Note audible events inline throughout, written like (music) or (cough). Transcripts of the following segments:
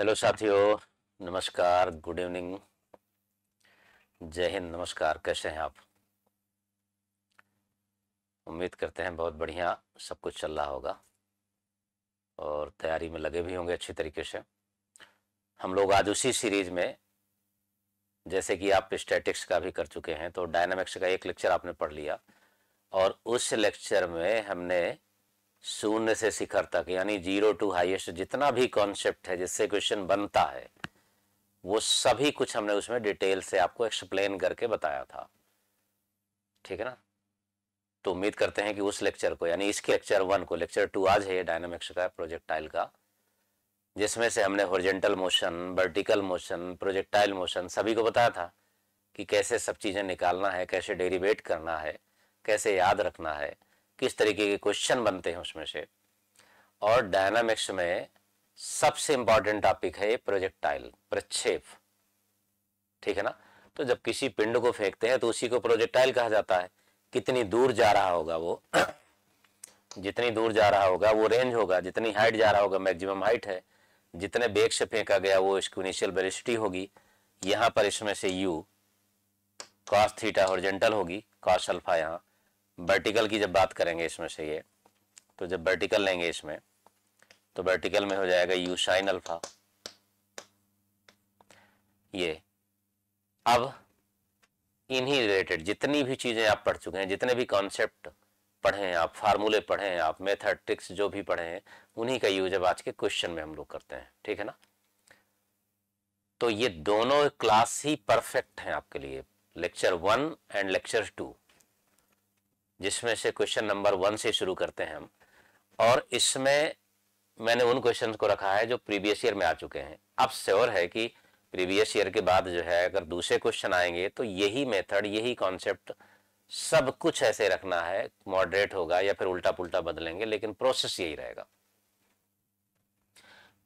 Hello साथियों नमस्कार good evening जय हिंद नमस्कार कैसे हैं आप उम्मीद करते हैं बहुत बढ़िया सब कुछ चल रहा होगा और तैयारी में लगे भी होंगे अच्छी तरीके से हम लोग आज उसी सीरीज में जैसे कि आप स्टैटिक्स का भी कर चुके हैं तो डायनामिक्स का एक लेक्चर आपने पढ़ लिया और उस लेक्चर में हमने शून्य से शिखर तक यानी जीरो टू हाईएस्ट जितना भी कॉन्सेप्ट है जिससे क्वेश्चन बनता है वो सभी कुछ हमने उसमें डिटेल से आपको एक्सप्लेन करके बताया था ठीक है ना तो उम्मीद करते हैं कि उस लेक्चर को यानी इसके लेक्चर वन को लेक्चर टू आज है डायनामिक्स का प्रोजेक्टाइल का जिसमें से हमने horizontal motion vertical motion projectile motion सभी को बताया था कि कैसे सब चीज़ें निकालना है कैसे डेरिवेट करना है कैसे याद रखना है किस तरीके के क्वेश्चन बनते हैं उसमें से और डायनामिक्स में सबसे इंपॉर्टेंट टॉपिक है प्रोजेक्टाइल प्रक्षेप ठीक है ना तो जब किसी पिंड को फेंकते हैं तो उसी को प्रोजेक्टाइल कहा जाता है कितनी दूर जा रहा होगा वो (clears throat) जितनी दूर जा रहा होगा वो रेंज होगा जितनी हाइट जा रहा होगा मैक्सिमम हाइट है जितने बेग से फेंका गया वो इसकी इनिशियल बेरिस्टी होगी यहां पर इसमें से यू कॉस थीटा हॉरिजेंटल होगी कॉस अल्फा यहाँ वर्टिकल की जब बात करेंगे इसमें से ये तो जब वर्टिकल लेंगे इसमें तो वर्टिकल में हो जाएगा यू साइन अल्फा ये अब इन्हीं रिलेटेड जितनी भी चीज़ें आप पढ़ चुके हैं जितने भी कॉन्सेप्ट पढ़े हैं आप फार्मूले पढ़े हैं आप मेथड ट्रिक्स जो भी पढ़े हैं उन्हीं का यूज अब आज के क्वेश्चन में हम लोग करते हैं ठीक है ना तो ये दोनों क्लास ही परफेक्ट हैं आपके लिए lecture one and lecture two जिसमें से क्वेश्चन नंबर वन से शुरू करते हैं हम और इसमें मैंने उन क्वेश्चन को रखा है जो प्रीवियस ईयर में आ चुके हैं अब श्योर है कि प्रीवियस ईयर के बाद जो है अगर दूसरे क्वेश्चन आएंगे तो यही मेथड यही कॉन्सेप्ट सब कुछ ऐसे रखना है मॉडरेट होगा या फिर उल्टा पुल्टा बदलेंगे लेकिन प्रोसेस यही रहेगा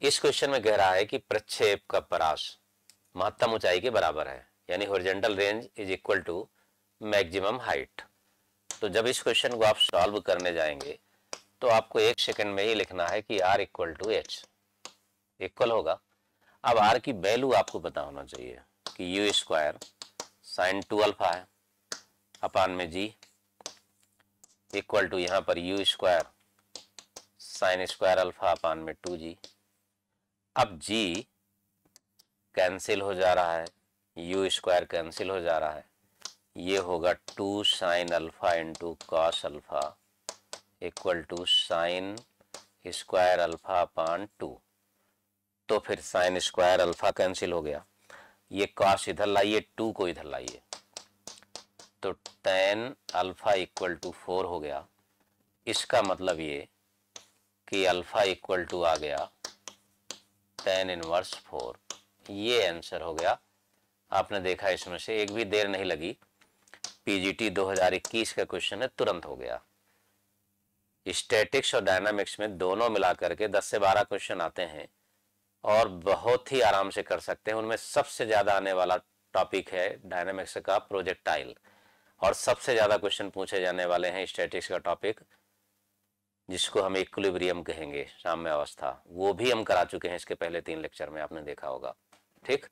इस क्वेश्चन में कह रहा है कि प्रक्षेप का परास महत्तम ऊंचाई के बराबर है यानी horizontal range is equal to maximum height तो जब इस क्वेश्चन को आप सॉल्व करने जाएंगे तो आपको एक सेकंड में ही लिखना है कि are equal to H equal होगा अब आर की वैल्यू आपको पता होना चाहिए कि u square sine two alpha है अपान में जी इक्वल टू यहां पर u square sine square alpha upon में टू जी अब जी कैंसिल हो जा रहा है यू स्क्वायर कैंसिल हो जा रहा है ये होगा two sine alpha into cos alpha equal to sine square alpha upon two तो फिर साइन स्क्वायर अल्फ़ा कैंसिल हो गया ये कॉस इधर लाइए टू को इधर लाइए तो tan alpha equal to four हो गया इसका मतलब ये कि अल्फ़ा इक्वल टू आ गया टेन इनवर्स फोर ये आंसर हो गया आपने देखा इसमें से एक भी देर नहीं लगी पीजीटी 2021 का क्वेश्चन है तुरंत हो गया स्टैटिक्स और डायनामिक्स में दोनों मिलाकर के 10 से 12 क्वेश्चन आते हैं और बहुत ही आराम से कर सकते हैं उनमें सबसे ज्यादा आने वाला टॉपिक है डायनामिक्स का प्रोजेक्टाइल और सबसे ज्यादा क्वेश्चन पूछे जाने वाले हैं स्टैटिक्स का टॉपिक जिसको हम इक्वलिब्रियम कहेंगे साम्य अवस्था वो भी हम करा चुके हैं इसके पहले तीन लेक्चर में आपने देखा होगा ठीक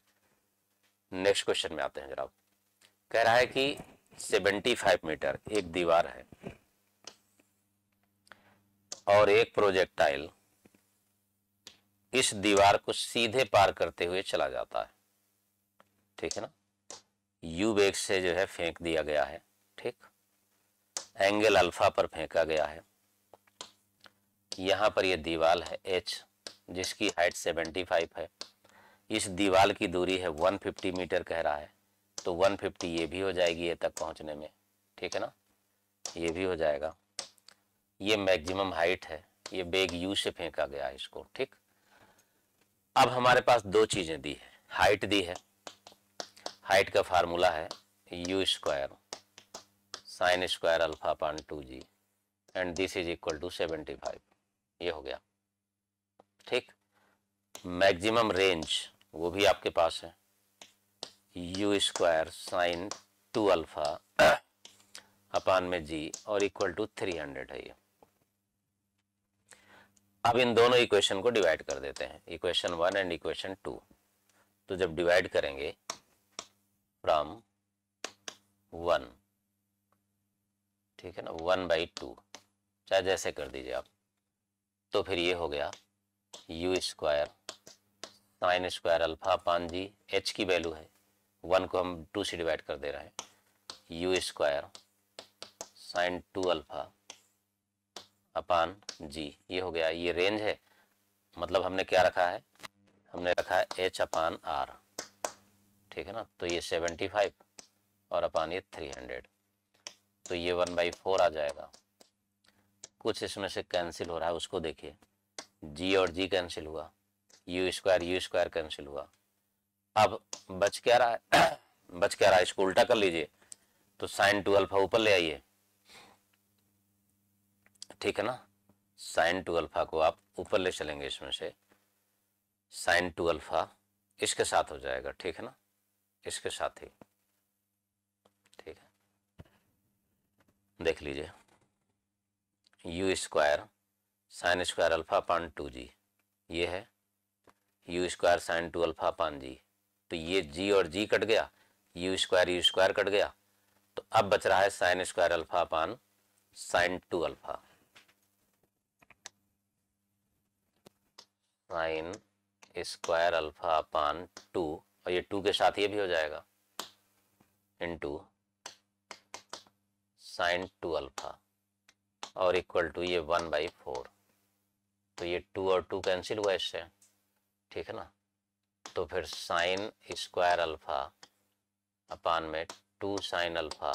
नेक्स्ट क्वेश्चन में आते हैं जरा कह रहा है कि सेवेंटी फाइव मीटर एक दीवार है और एक प्रोजेक्टाइल इस दीवार को सीधे पार करते हुए चला जाता है ठीक है ना यू वेग से जो है फेंक दिया गया है ठीक एंगल अल्फा पर फेंका गया है यहाँ पर यह दीवार है एच जिसकी हाइट सेवेंटी फाइव है इस दीवार की दूरी है वन फिफ्टी मीटर कह रहा है तो 150 ये भी हो जाएगी ये तक पहुंचने में ठीक है ना ये भी हो जाएगा ये मैक्सिमम हाइट है ये बेग यू से फेंका गया है इसको ठीक अब हमारे पास दो चीज़ें दी है हाइट दी है हाइट का फार्मूला है u square sine square alpha upon two g and this is equal to seventy five ये हो गया ठीक मैक्सिमम रेंज वो भी आपके पास है u square sine two alpha upon में जी और इक्वल टू थ्री हंड्रेड है ये अब इन दोनों इक्वेशन को डिवाइड कर देते हैं equation one and equation two तो जब डिवाइड करेंगे फ्रॉम वन ठीक है ना वन बाई टू चाहे जैसे कर दीजिए आप तो फिर ये हो गया u square sine square alpha upon g h की वैल्यू है वन को हम टू से डिवाइड कर दे रहे हैं u square sine two alpha upon जी ये हो गया ये रेंज है मतलब हमने क्या रखा है हमने रखा है एच अपान आर ठीक है ना तो ये सेवेंटी फाइव और अपान ये थ्री हंड्रेड तो ये वन बाई फोर आ जाएगा कुछ इसमें से कैंसिल हो रहा है उसको देखिए जी और जी कैंसिल हुआ u square you square cancel हुआ अब बच क्या रहा है (clears throat) बच क्या रहा है इसको उल्टा कर लीजिए तो साइन टू अल्फा ऊपर ले आइए ठीक है ना साइन टू अल्फा को आप ऊपर ले चलेंगे इसमें से साइन टू अल्फा इसके साथ हो जाएगा ठीक है ना इसके साथ ही ठीक है देख लीजिए u square sine square alpha upon two g ये है u square sine two alpha upon जी तो ये जी और जी कट गया u square you square cut गया तो अब बच रहा है sine square alpha upon sine two alpha sine square alpha upon two और ये टू के साथ ये भी हो जाएगा इनटू साइन टू अल्फा और इक्वल टू ये वन बाई फोर तो ये टू और टू कैंसिल हुआ इससे ठीक है ना तो फिर साइन स्क्वायर अल्फा अपान में two sine alpha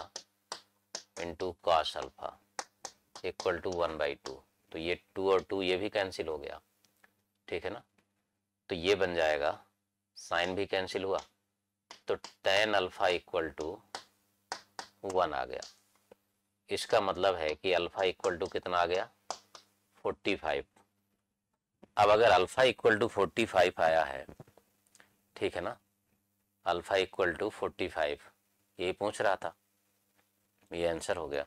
into cos alpha equal to one by two तो ये टू और टू ये भी कैंसिल हो गया ठीक है ना तो ये बन जाएगा साइन भी कैंसिल हुआ तो tan alpha equal to one आ गया इसका मतलब है कि अल्फा इक्वल टू कितना आ गया फोर्टी फाइव अब अगर alpha equal to forty five आया है ठीक है ना alpha equal to forty five यही पूछ रहा था ये आंसर हो गया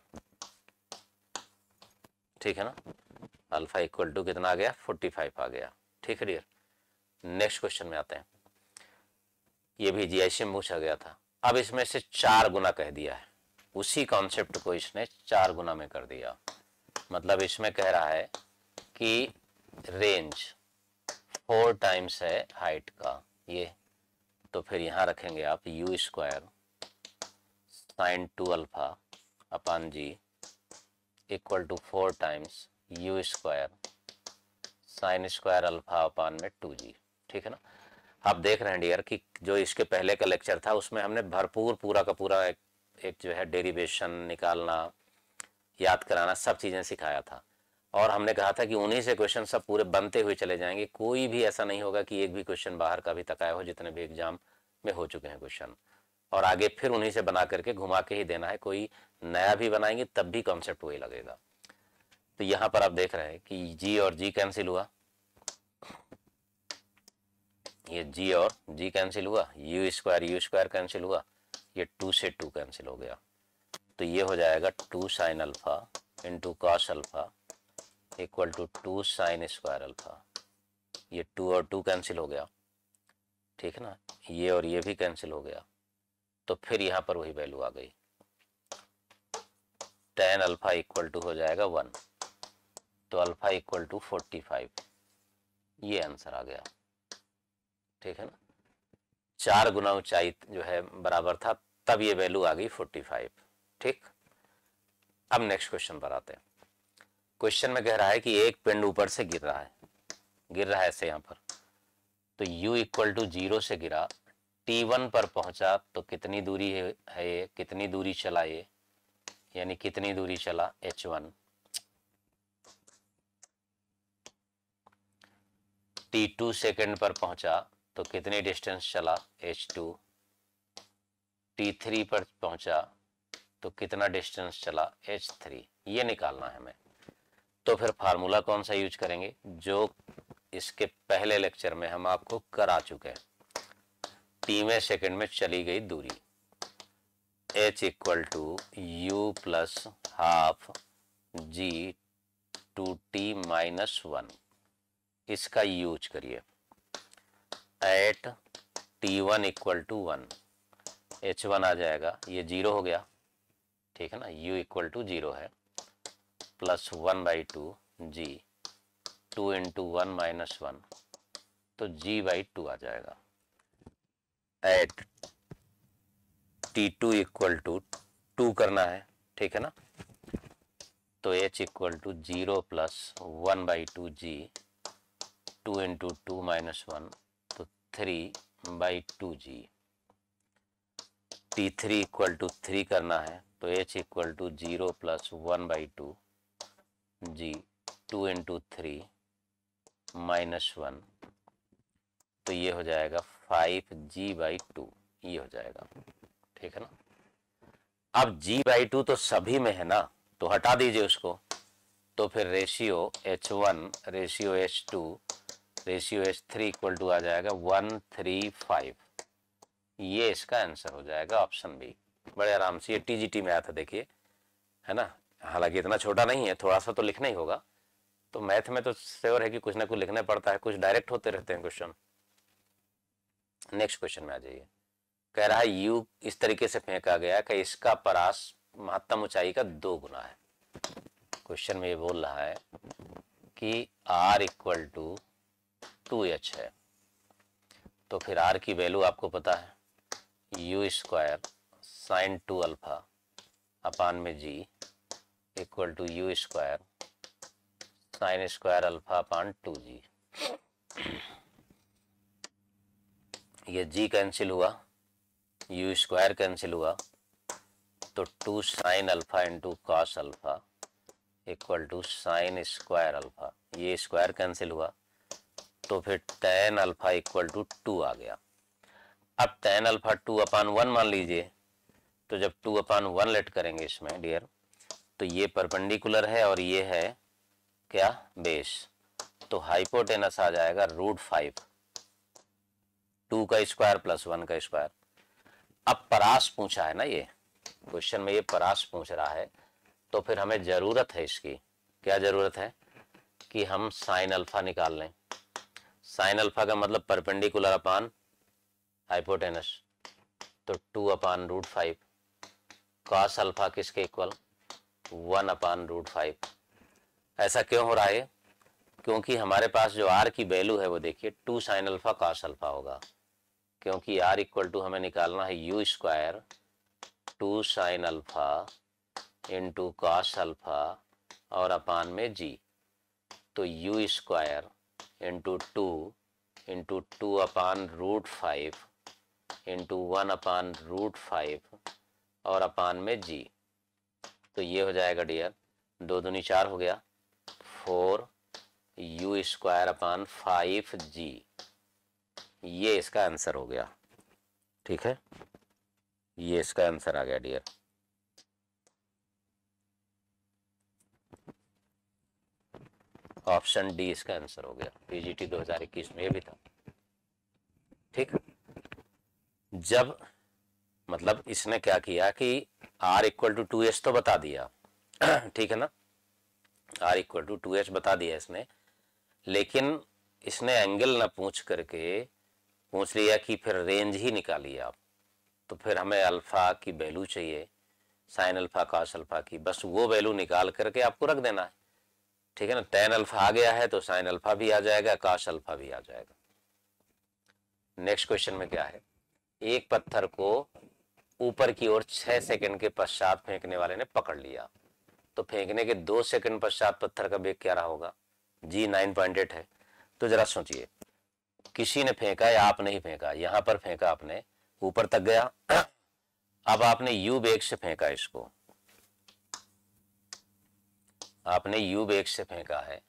ठीक है ना अल्फा इक्वल टू कितना आ गया फोर्टी फाइव आ गया ठीक है डियर नेक्स्ट क्वेश्चन में आते हैं ये भी जीआईसी में पूछा गया था अब इसमें से चार गुना कह दिया है उसी कॉन्सेप्ट को इसने चार गुना में कर दिया मतलब इसमें कह रहा है कि रेंज फोर टाइम्स है हाइट का ये तो फिर यहाँ रखेंगे आप u square sine two alpha upon g equal to four times u square sine square alpha upon में टू जी ठीक है ना आप देख रहे हैं डियर कि जो इसके पहले का लेक्चर था उसमें हमने भरपूर पूरा का पूरा एक, एक जो है डेरिवेशन निकालना याद कराना सब चीज़ें सिखाया था और हमने कहा था कि उन्हीं से क्वेश्चन सब पूरे बनते हुए चले जाएंगे कोई भी ऐसा नहीं होगा कि एक भी क्वेश्चन बाहर का भी तकाया हो जितने भी एग्जाम में हो चुके हैं क्वेश्चन और आगे फिर उन्हीं से बना करके घुमा के ही देना है कोई नया भी बनाएंगे तब भी कॉन्सेप्ट वही लगेगा तो यहाँ पर आप देख रहे हैं कि जी और जी कैंसिल हुआ ये जी और जी कैंसिल हुआ u square you square cancel हुआ ये टू से टू कैंसिल हो गया तो ये हो जाएगा two sine alpha into cos alpha equal to two sine square alpha ये टू और टू कैंसिल हो गया ठीक है ना ये और ये भी कैंसिल हो गया तो फिर यहाँ पर वही वैल्यू आ गई टेन अल्फा इक्वल टू हो जाएगा वन तो alpha equal to forty five ये आंसर आ गया ठीक है ना चार गुना ऊंचाई जो है बराबर था तब ये वैल्यू आ गई फोर्टी फाइव ठीक अब नेक्स्ट क्वेश्चन पर आते हैं क्वेश्चन में कह रहा है कि एक पिंड ऊपर से गिर रहा है गिर रहा है ऐसे यहाँ पर तो u इक्वल टू जीरो से गिरा t1 पर पहुंचा तो कितनी दूरी है, है ये कितनी दूरी चला ये यानी कितनी दूरी चला h1 t2 सेकंड पर पहुंचा तो कितनी डिस्टेंस चला h2 t3 पर पहुंचा तो कितना डिस्टेंस चला h3 ये निकालना है हमें तो फिर फार्मूला कौन सा यूज करेंगे जो इसके पहले लेक्चर में हम आपको करा चुके हैं टी में सेकेंड में चली गई दूरी h equal to you plus half g two T minus one इसका यूज करिए at t one equal to one h one आ जाएगा ये जीरो हो गया ठीक है ना यू इक्वल टू जीरो है plus one by two g two into one minus one तो जी बाई टू आ जाएगा at t two equal to two करना है ठीक है ना तो H equal to zero plus one by two g two into two minus one तो three by two ji t three equal to three करना है तो H equal to zero plus one by two g two into three minus one तो ये हो जाएगा five G by two ये हो जाएगा ठीक है ना अब जी बाई टू तो सभी में है ना तो हटा दीजिए उसको तो फिर ratio h one ratio h two ratio h three equal to आ जाएगा वन थ्री फाइव ये इसका आंसर हो जाएगा ऑप्शन बी बड़े आराम से ये टीजीटी में आया था देखिए है ना हालांकि इतना छोटा नहीं है थोड़ा सा तो लिखना ही होगा तो मैथ में तो श्योर है कि कुछ ना कुछ लिखना पड़ता है कुछ डायरेक्ट होते रहते हैं क्वेश्चन नेक्स्ट क्वेश्चन में आ जाइए कह रहा है यू इस तरीके से फेंका गया कि इसका परास महत्तम ऊंचाई का दो गुना है क्वेश्चन में ये बोल रहा है कि are equal to two h है तो फिर आर की वैल्यू आपको पता है u square sine two alpha upon में जी equal to you square sine square alpha upon two g ये जी कैंसिल हुआ यू स्क्वायर कैंसिल हुआ तो two sine alpha into cos alpha equal to sine square alpha ये square cancel हुआ तो फिर tan alpha equal to two आ गया अब ten alpha two upon one मान लीजिए तो जब टू अपान वन लेट करेंगे इसमें डियर तो ये परपेंडिकुलर है और ये है क्या बेस तो हाइपोटेनस आ जाएगा रूट फाइव टू का स्क्वायर प्लस वन का स्क्वायर अब परास पूछा है ना ये क्वेश्चन में ये परास पूछ रहा है तो फिर हमें ज़रूरत है इसकी क्या ज़रूरत है कि हम साइन अल्फा निकाल लें साइन अल्फा का मतलब परपेंडिकुलर अपान हाइपोटेनस तो two upon root five cos alpha किसके equal one upon root five ऐसा क्यों हो रहा है क्योंकि हमारे पास जो आर की वैल्यू है वो देखिए two sine alpha cos alpha होगा क्योंकि आर इक्वल टू हमें निकालना है u square two sine alpha into cos alpha और अपान में जी तो you square into two into two upon root five into one upon root five और upon में जी तो ये हो जाएगा डियर दो दूनी चार हो गया four u square upon five g ये इसका आंसर हो गया ठीक है ये इसका आंसर आ गया डियर ऑप्शन डी इसका आंसर हो गया पीजीटी 2021 में ये भी था ठीक जब मतलब इसने क्या किया कि are equal to two h तो बता दिया (clears throat) ठीक है ना r equal to two h बता दिया इसने लेकिन इसने एंगल ना पूछ करके पूछ लिया कि फिर रेंज ही निकालिए आप तो फिर हमें अल्फ़ा की वैल्यू चाहिए साइन अल्फ़ा काश अल्फ़ा की बस वो वैल्यू निकाल करके आपको रख देना है ठीक है ना टेन अल्फ़ा आ गया है तो साइन अल्फ़ा भी आ जाएगा काश अल्फ़ा भी आ जाएगा नेक्स्ट क्वेश्चन में क्या है एक पत्थर को ऊपर की ओर छह सेकंड के पश्चात फेंकने वाले ने पकड़ लिया तो फेंकने के दो सेकंड पश्चात पत्थर का बेग क्या रहा होगा जी नाइन पॉइंट एट है तो जरा सोचिए किसी ने फेंका या आप नहीं फेंका यहां पर फेंका आपने ऊपर तक गया (clears throat) अब आपने यू बेग से फेंका इसको आपने यू बेग से फेंका है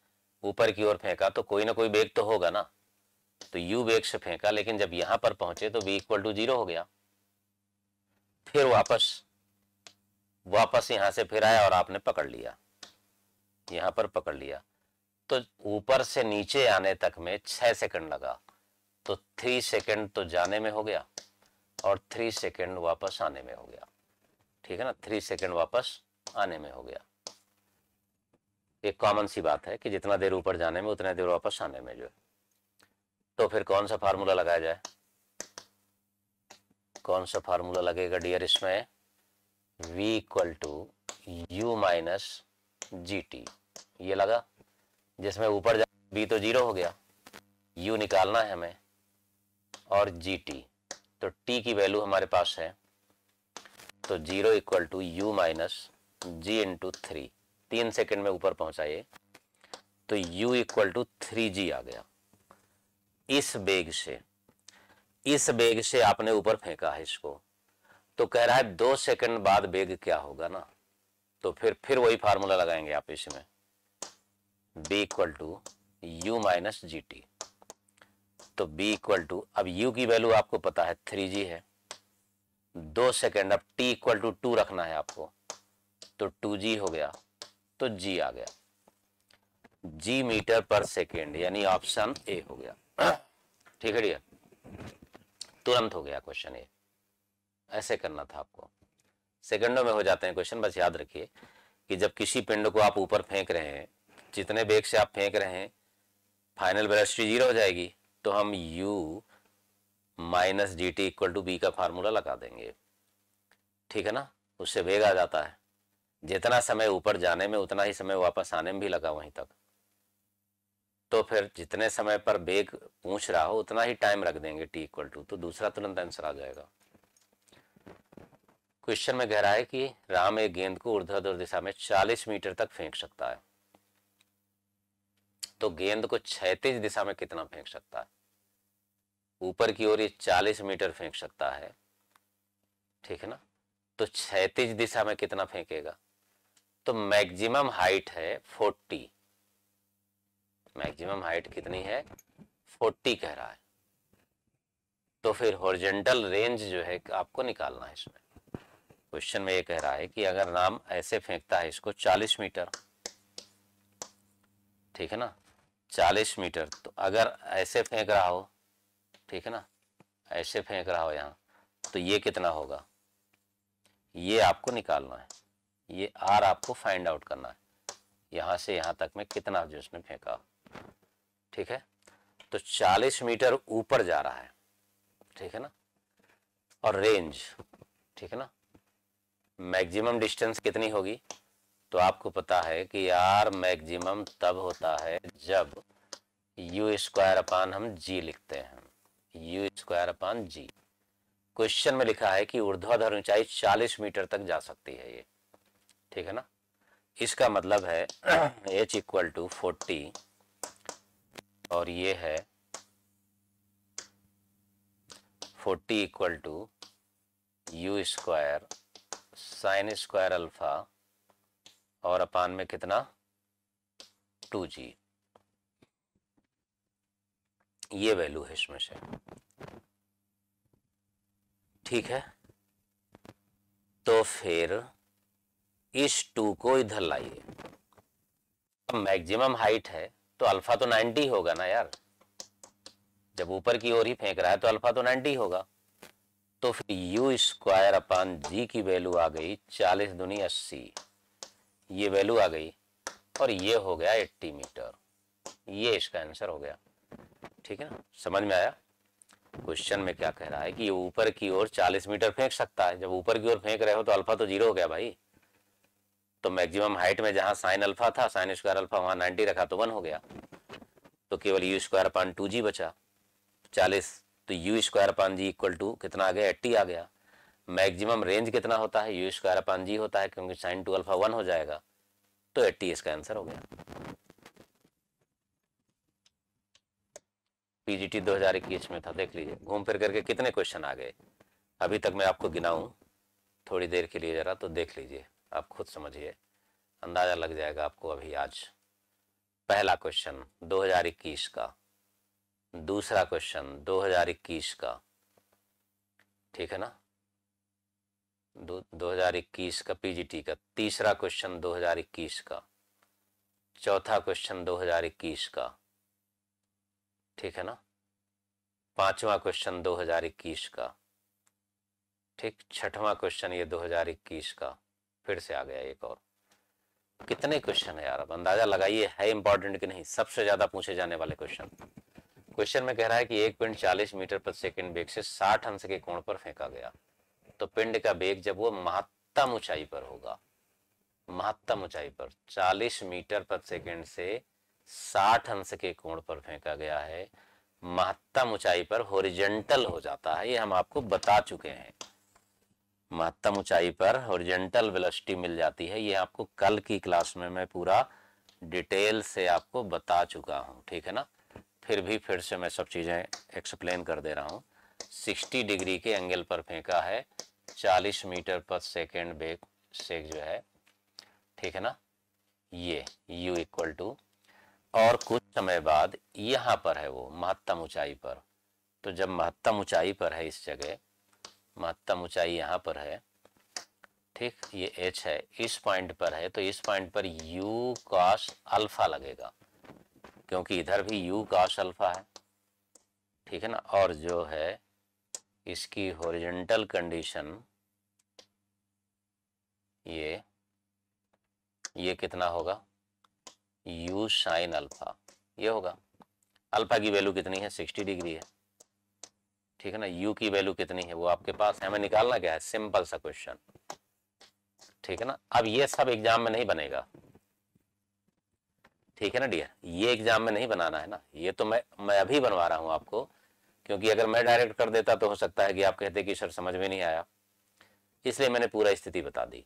ऊपर की ओर फेंका तो कोई ना कोई बेग तो होगा ना तो यू बेग से फेंका लेकिन जब यहां पर पहुंचे तो बी इक्वल टू जीरो हो गया फिर वापस वापस यहां से फिर आया और आपने पकड़ लिया यहां पर पकड़ लिया तो ऊपर से नीचे आने तक में छह सेकंड लगा तो थ्री सेकंड तो जाने में हो गया और थ्री सेकंड वापस आने में हो गया ठीक है ना थ्री सेकंड वापस आने में हो गया एक कॉमन सी बात है कि जितना देर ऊपर जाने में उतना देर वापस आने में जो है तो फिर कौन सा फार्मूला लगाया जाए कौन सा फार्मूला लगेगा डियर इसमें v equal to u minus g t ये लगा जिसमें ऊपर जा v तो जीरो हो गया u निकालना है हमें और जी टी तो t की वैल्यू हमारे पास है तो zero equal to u minus g into three तीन सेकेंड में ऊपर पहुंचा ये तो u equal to three g आ गया इस बेग से इस बेग से आपने ऊपर फेंका है इसको तो कह रहा है दो सेकंड बाद बेग क्या होगा ना तो फिर फिर वही फार्मूला लगाएंगे आप इसमें v equal to u minus g t तो बी इक्वल टू अब यू की वैल्यू आपको पता है थ्री जी है दो सेकेंड अब टी इक्वल टू टू रखना है आपको तो टू जी हो गया तो जी आ गया जी मीटर पर सेकेंड यानी ऑप्शन ए हो गया (clears throat) ठीक है भैया तुरंत हो गया क्वेश्चन ये ऐसे करना था आपको सेकंडों में हो जाते हैं क्वेश्चन बस याद रखिए कि जब किसी पिंड को आप ऊपर फेंक रहे हैं जितने बेग से आप फेंक रहे हैं फाइनल वेलोसिटी जीरो हो जाएगी तो हम u minus d t equal to v का फार्मूला लगा देंगे ठीक है ना उससे वेग आ जाता है जितना समय ऊपर जाने में उतना ही समय वापस आने में भी लगा वहीं तक तो फिर जितने समय पर बेग पूछ रहा हो उतना ही टाइम रख देंगे टी इक्वल टू तो दूसरा तुरंत आंसर आ जाएगा क्वेश्चन में गहरा है कि राम एक गेंद को ऊर्ध्वाधर दिशा में 40 मीटर तक फेंक सकता है तो गेंद को क्षैतिज दिशा में कितना फेंक सकता है ऊपर की ओर ये 40 मीटर फेंक सकता है ठीक है ना तो क्षैतिज दिशा में कितना फेंकेगा तो मैक्सिमम हाइट है फोर्टी मैक्सिमम हाइट कितनी है 40 कह रहा है तो फिर हॉर्जेंटल रेंज जो है आपको निकालना है इसमें क्वेश्चन में ये कह रहा है कि अगर नाम ऐसे फेंकता है इसको 40 मीटर ठीक है ना 40 मीटर तो अगर ऐसे फेंक रहा हो ठीक है ना ऐसे फेंक रहा हो यहाँ तो ये कितना होगा ये आपको निकालना है ये आर आपको फाइंड आउट करना है यहां से यहां तक में कितना जो उसने फेंका हो ठीक है तो 40 मीटर ऊपर जा रहा है ठीक है ना और रेंज ठीक है ना मैक्सिमम डिस्टेंस कितनी होगी तो आपको पता है कि आर मैक्सिमम तब होता है जब यू स्क्वायर अपान हम जी लिखते हैं u square upon g question में लिखा है कि ऊर्ध्वाधर ऊंचाई 40 मीटर तक जा सकती है ये ठीक है ना इसका मतलब है एच इक्वल टू फोर्टी और ये है 40 equal to you square sine square alpha और अपान में कितना टू जी ये वैल्यू है इसमें से ठीक है तो फिर इस टू को इधर लाइए मैक्सिमम हाइट है तो अल्फा तो 90 होगा ना यार जब ऊपर की ओर ही फेंक रहा है तो अल्फा तो 90 होगा तो फिर यू स्क्वायर अपान जी की वैल्यू आ गई 40 दुनी 80 ये वैल्यू आ गई और ये हो गया 80 मीटर ये इसका आंसर हो गया ठीक है ना समझ में आया क्वेश्चन में क्या कह रहा है कि ऊपर की ओर 40 मीटर फेंक सकता है जब ऊपर की ओर फेंक रहे हो तो अल्फा तो जीरो हो गया भाई तो मैक्सिमम हाइट में जहां साइन अल्फा था साइन स्क्वायर अल्फा वहां नाइनटी रखा तो वन हो गया तो केवल u square upon two g बचा चालीस तो यू स्क्वायर पान जी इक्वल टू कितना आ गया एट्टी आ गया मैक्सिमम रेंज कितना होता है यू स्क्वायर पान जी होता है क्योंकि साइन टू अल्फा वन हो जाएगा तो एट्टी इसका आंसर हो गया पीजीटी दो हजार इक्कीस में था देख लीजिए घूम फिर करके कितने क्वेश्चन आ गए अभी तक मैं आपको गिनाऊं थोड़ी देर के लिए जरा तो देख लीजिए आप खुद समझिए अंदाज़ा लग जाएगा आपको अभी आज पहला क्वेश्चन 2021 का दूसरा क्वेश्चन 2021 का ठीक है ना दो हजार इक्कीस का पीजीटी का तीसरा क्वेश्चन 2021 का चौथा क्वेश्चन 2021 का ठीक है ना पांचवा क्वेश्चन 2021 का ठीक छठवां क्वेश्चन ये 2021 का फिर से आ गया एक और कितने क्वेश्चन है यार अब अंदाजा लगाइए है इंपॉर्टेंट कि नहीं सबसे ज्यादा पूछे जाने वाले क्वेश्चन क्वेश्चन में कह रहा है कि एक पिंड 40 मीटर पर सेकंड बेग से 60 अंश के कोण पर फेंका गया तो पिंड का बेग जब वो महत्तम ऊंचाई पर होगा महत्तम ऊंचाई पर 40 मीटर पर सेकंड से 60 अंश के कोण पर फेंका गया है महत्तम ऊंचाई पर होरिजेंटल हो जाता है ये हम आपको बता चुके हैं महत्तम ऊंचाई पर ओरिजेंटल वेलोसिटी मिल जाती है ये आपको कल की क्लास में मैं पूरा डिटेल से आपको बता चुका हूँ ठीक है ना फिर भी फिर से मैं सब चीज़ें एक्सप्लेन कर दे रहा हूँ 60 डिग्री के एंगल पर फेंका है 40 मीटर पर सेकेंड बेग सेक जो है ठीक है ना ये u इक्वल टू और कुछ समय बाद यहाँ पर है वो महत्तम ऊंचाई पर तो जब महत्तम ऊंचाई पर है इस जगह महत्तम ऊंचाई यहाँ पर है ठीक ये एच है इस पॉइंट पर है तो इस पॉइंट पर यू कॉस अल्फा लगेगा क्योंकि इधर भी यू कॉस अल्फा है ठीक है ना और जो है इसकी होरिजेंटल कंडीशन ये ये कितना होगा यू साइन अल्फा ये होगा अल्फा की वैल्यू कितनी है सिक्सटी डिग्री है ठीक है ना यू की वैल्यू कितनी है वो आपके पास हमें निकालना क्या है सिंपल सा क्वेश्चन ठीक है ना अब ये सब एग्जाम में नहीं बनेगा ठीक है ना डियर ये एग्जाम में नहीं बनाना है ना ये तो मैं मैं अभी बनवा रहा हूं आपको क्योंकि अगर मैं डायरेक्ट कर देता तो हो सकता है कि आप कहते कि सर समझ में नहीं आया इसलिए मैंने पूरा स्थिति बता दी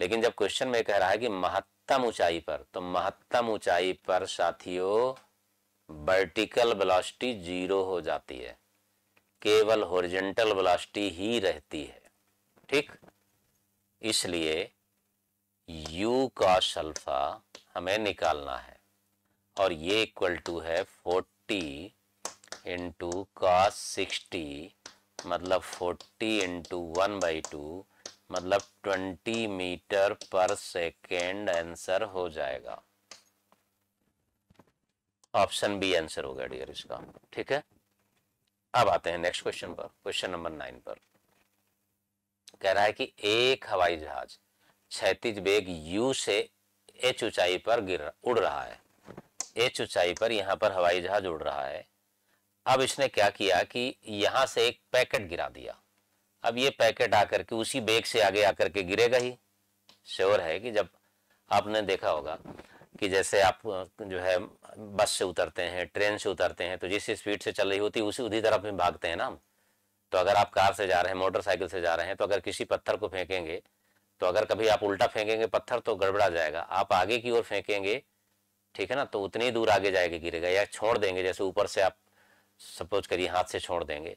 लेकिन जब क्वेश्चन में कह रहा है कि महत्तम ऊंचाई पर तो महत्तम ऊंचाई पर साथियों वर्टिकल वेलोसिटी जीरो हो जाती है केवल होरिजेंटल वेलोसिटी ही रहती है ठीक इसलिए u का सल्फा हमें निकालना है और ये इक्वल टू है 40 इंटू का सिक्सटी मतलब 40 इंटू वन बाई टू मतलब 20 मीटर पर सेकेंड आंसर हो जाएगा ऑप्शन बी आंसर हो गया डियर इसका ठीक है अब आते हैं नेक्स्ट क्वेश्चन पर क्वेश्चन नंबर नाइन पर कह रहा है कि एक हवाई जहाज क्षैतिज बेग यू से एच ऊंचाई पर गिर उड़ रहा है एच ऊंचाई पर यहां पर हवाई जहाज उड़ रहा है अब इसने क्या किया कि यहां से एक पैकेट गिरा दिया अब ये पैकेट आकर के उसी बेग से आगे आकर के गिरेगा ही श्योर है कि जब आपने देखा होगा कि जैसे आप जो है बस से उतरते हैं ट्रेन से उतरते हैं तो जिस स्पीड से चल रही होती है उसी उधी तरफ में भागते हैं ना हम तो अगर आप कार से जा रहे हैं मोटरसाइकिल से जा रहे हैं तो अगर किसी पत्थर को फेंकेंगे तो अगर कभी आप उल्टा फेंकेंगे पत्थर तो गड़बड़ा जाएगा आप आगे की ओर फेंकेंगे ठीक है ना तो उतनी दूर आगे जाएगा गिरेगा या छोड़ देंगे जैसे ऊपर से आप सपोज करिए हाथ से छोड़ देंगे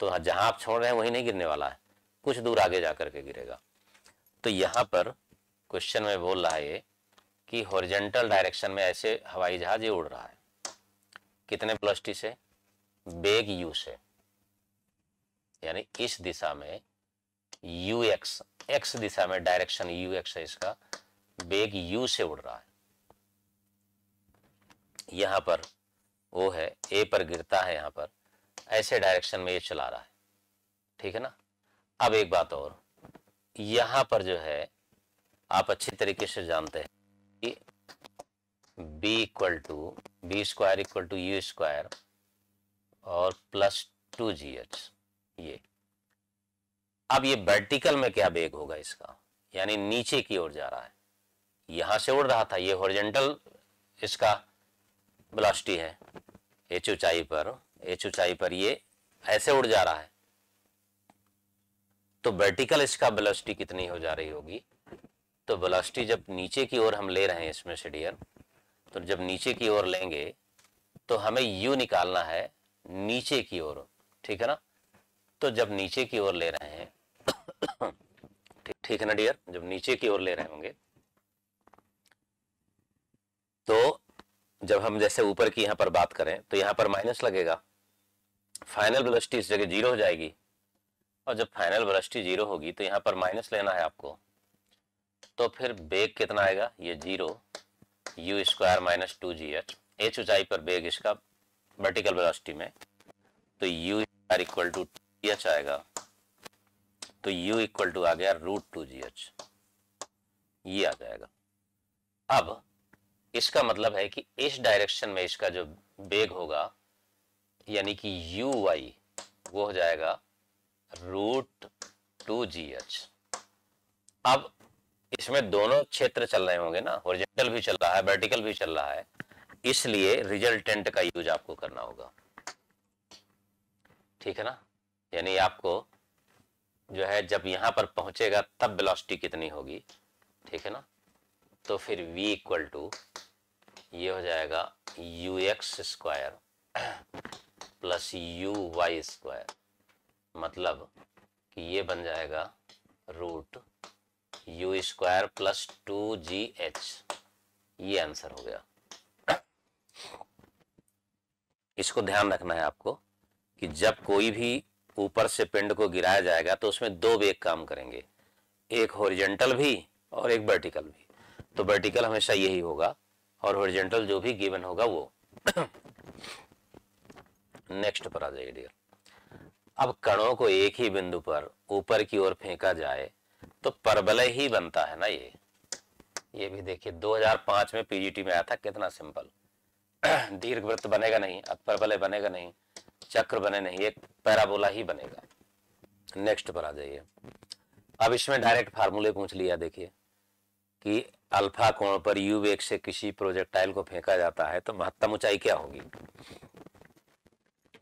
तो हाँ, जहाँ आप छोड़ रहे हैं वहीं नहीं गिरने वाला है कुछ दूर आगे जा करके गिरेगा तो यहाँ पर क्वेश्चन में बोल रहा है ये कि हॉरिजेंटल डायरेक्शन में ऐसे हवाई जहाज ये उड़ रहा है कितने प्लस्टी से बेग यू से यानी इस दिशा में यू एक्स एक्स दिशा में डायरेक्शन यू एक्स है इसका बेग यू से उड़ रहा है यहां पर वो है ए पर गिरता है यहां पर ऐसे डायरेक्शन में ये चला रहा है ठीक है ना अब एक बात और यहां पर जो है आप अच्छी तरीके से जानते हैं v equal to v square equal to you square और प्लस टू जी एच ये अब ये वर्टिकल में क्या वेग होगा इसका यानी नीचे की ओर जा रहा है यहां से उड़ रहा था ये हॉरिजेंटल इसका वेलोसिटी है एच ऊंचाई पर एच ऊंचाई पर ये ऐसे उड़ जा रहा है तो वर्टिकल इसका वेलोसिटी कितनी हो जा रही होगी तो वेलोसिटी जब नीचे की ओर हम ले रहे हैं इसमें से डियर तो जब नीचे की ओर लेंगे तो हमें यू निकालना है नीचे की ओर ठीक है ना तो जब नीचे की ओर ले रहे हैं (coughs) ठीक है ना डियर जब नीचे की ओर ले रहे होंगे तो जब हम जैसे ऊपर की यहाँ पर बात करें तो यहाँ पर माइनस लगेगा फाइनल वेलोसिटी इस जगह जीरो हो जाएगी और जब फाइनल वेलोसिटी जीरो होगी तो यहाँ पर माइनस लेना है आपको तो फिर बेग कितना आएगा ये zero u square minus two जी एच एच ऊंचाई पर बेग इसका वर्टिकल वेलोसिटी में तो you square equal to t h आएगा तो u इक्वल टू आ गया रूट टू जी एच ये आ जाएगा अब इसका मतलब है कि इस डायरेक्शन में इसका जो बेग होगा यानी कि यू वाई वो हो जाएगा रूट टू जी एच अब इसमें दोनों क्षेत्र चल रहे होंगे ना ओरिजेंटल भी चल रहा है वर्टिकल भी चल रहा है इसलिए रिजल्टेंट का यूज आपको करना होगा ठीक है ना यानी आपको जो है जब यहां पर पहुंचेगा तब वेलोसिटी कितनी होगी ठीक है ना तो फिर v इक्वल टू ये हो जाएगा u x square plus u y square मतलब कि ये बन जाएगा root u square plus two जी एच ये आंसर हो गया इसको ध्यान रखना है आपको कि जब कोई भी ऊपर से पिंड को गिराया जाएगा तो उसमें दो वेग काम करेंगे एक होरिजेंटल भी और एक वर्टिकल भी तो वर्टिकल हमेशा यही होगा और होरिजेंटल जो भी गिवन होगा वो नेक्स्ट पर आ जाइए डियर अब कणों को एक ही बिंदु पर ऊपर की ओर फेंका जाए तो परवलय ही बनता है ना ये ये भी देखिए 2005 में पीजीटी में आया था कितना सिंपल (clears throat) दीर्घ वृत्त बनेगा नहीं परवलय बनेगा नहीं चक्र बने नहीं एक पैराबोला ही बनेगा नेक्स्ट पर आ जाइए अब इसमें डायरेक्ट फार्मूले पूछ लिया देखिए कि अल्फा कोण पर यू वेग से किसी प्रोजेक्टाइल को फेंका जाता है तो महत्तम ऊंचाई क्या होगी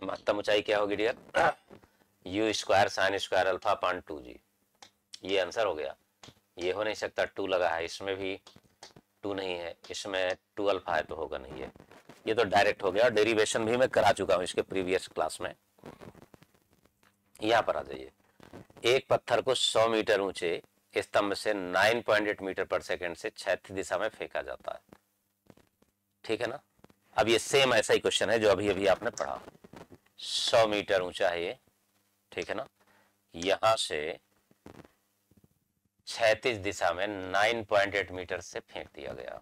महत्तम ऊंचाई क्या होगी dear u square sine square alpha point two g ये आंसर हो गया ये हो नहीं सकता टू लगा है इसमें भी टू नहीं है इसमें टू अल्फा है तो होगा नहीं है ये तो डायरेक्ट हो गया डेरिवेशन भी मैं करा चुका हूं इसके प्रीवियस क्लास में यहां पर आ जाइए एक पत्थर को 100 मीटर ऊंचे स्तंभ से 9.8 मीटर पर सेकंड से क्षैत्य दिशा में फेंका जाता है ठीक है ना अब ये सेम ऐसा ही क्वेश्चन है जो अभी अभी आपने पढ़ा 100 मीटर ऊंचा है ये ठीक है ना यहां से छैतीस दिशा में 9.8 मीटर से फेंक दिया गया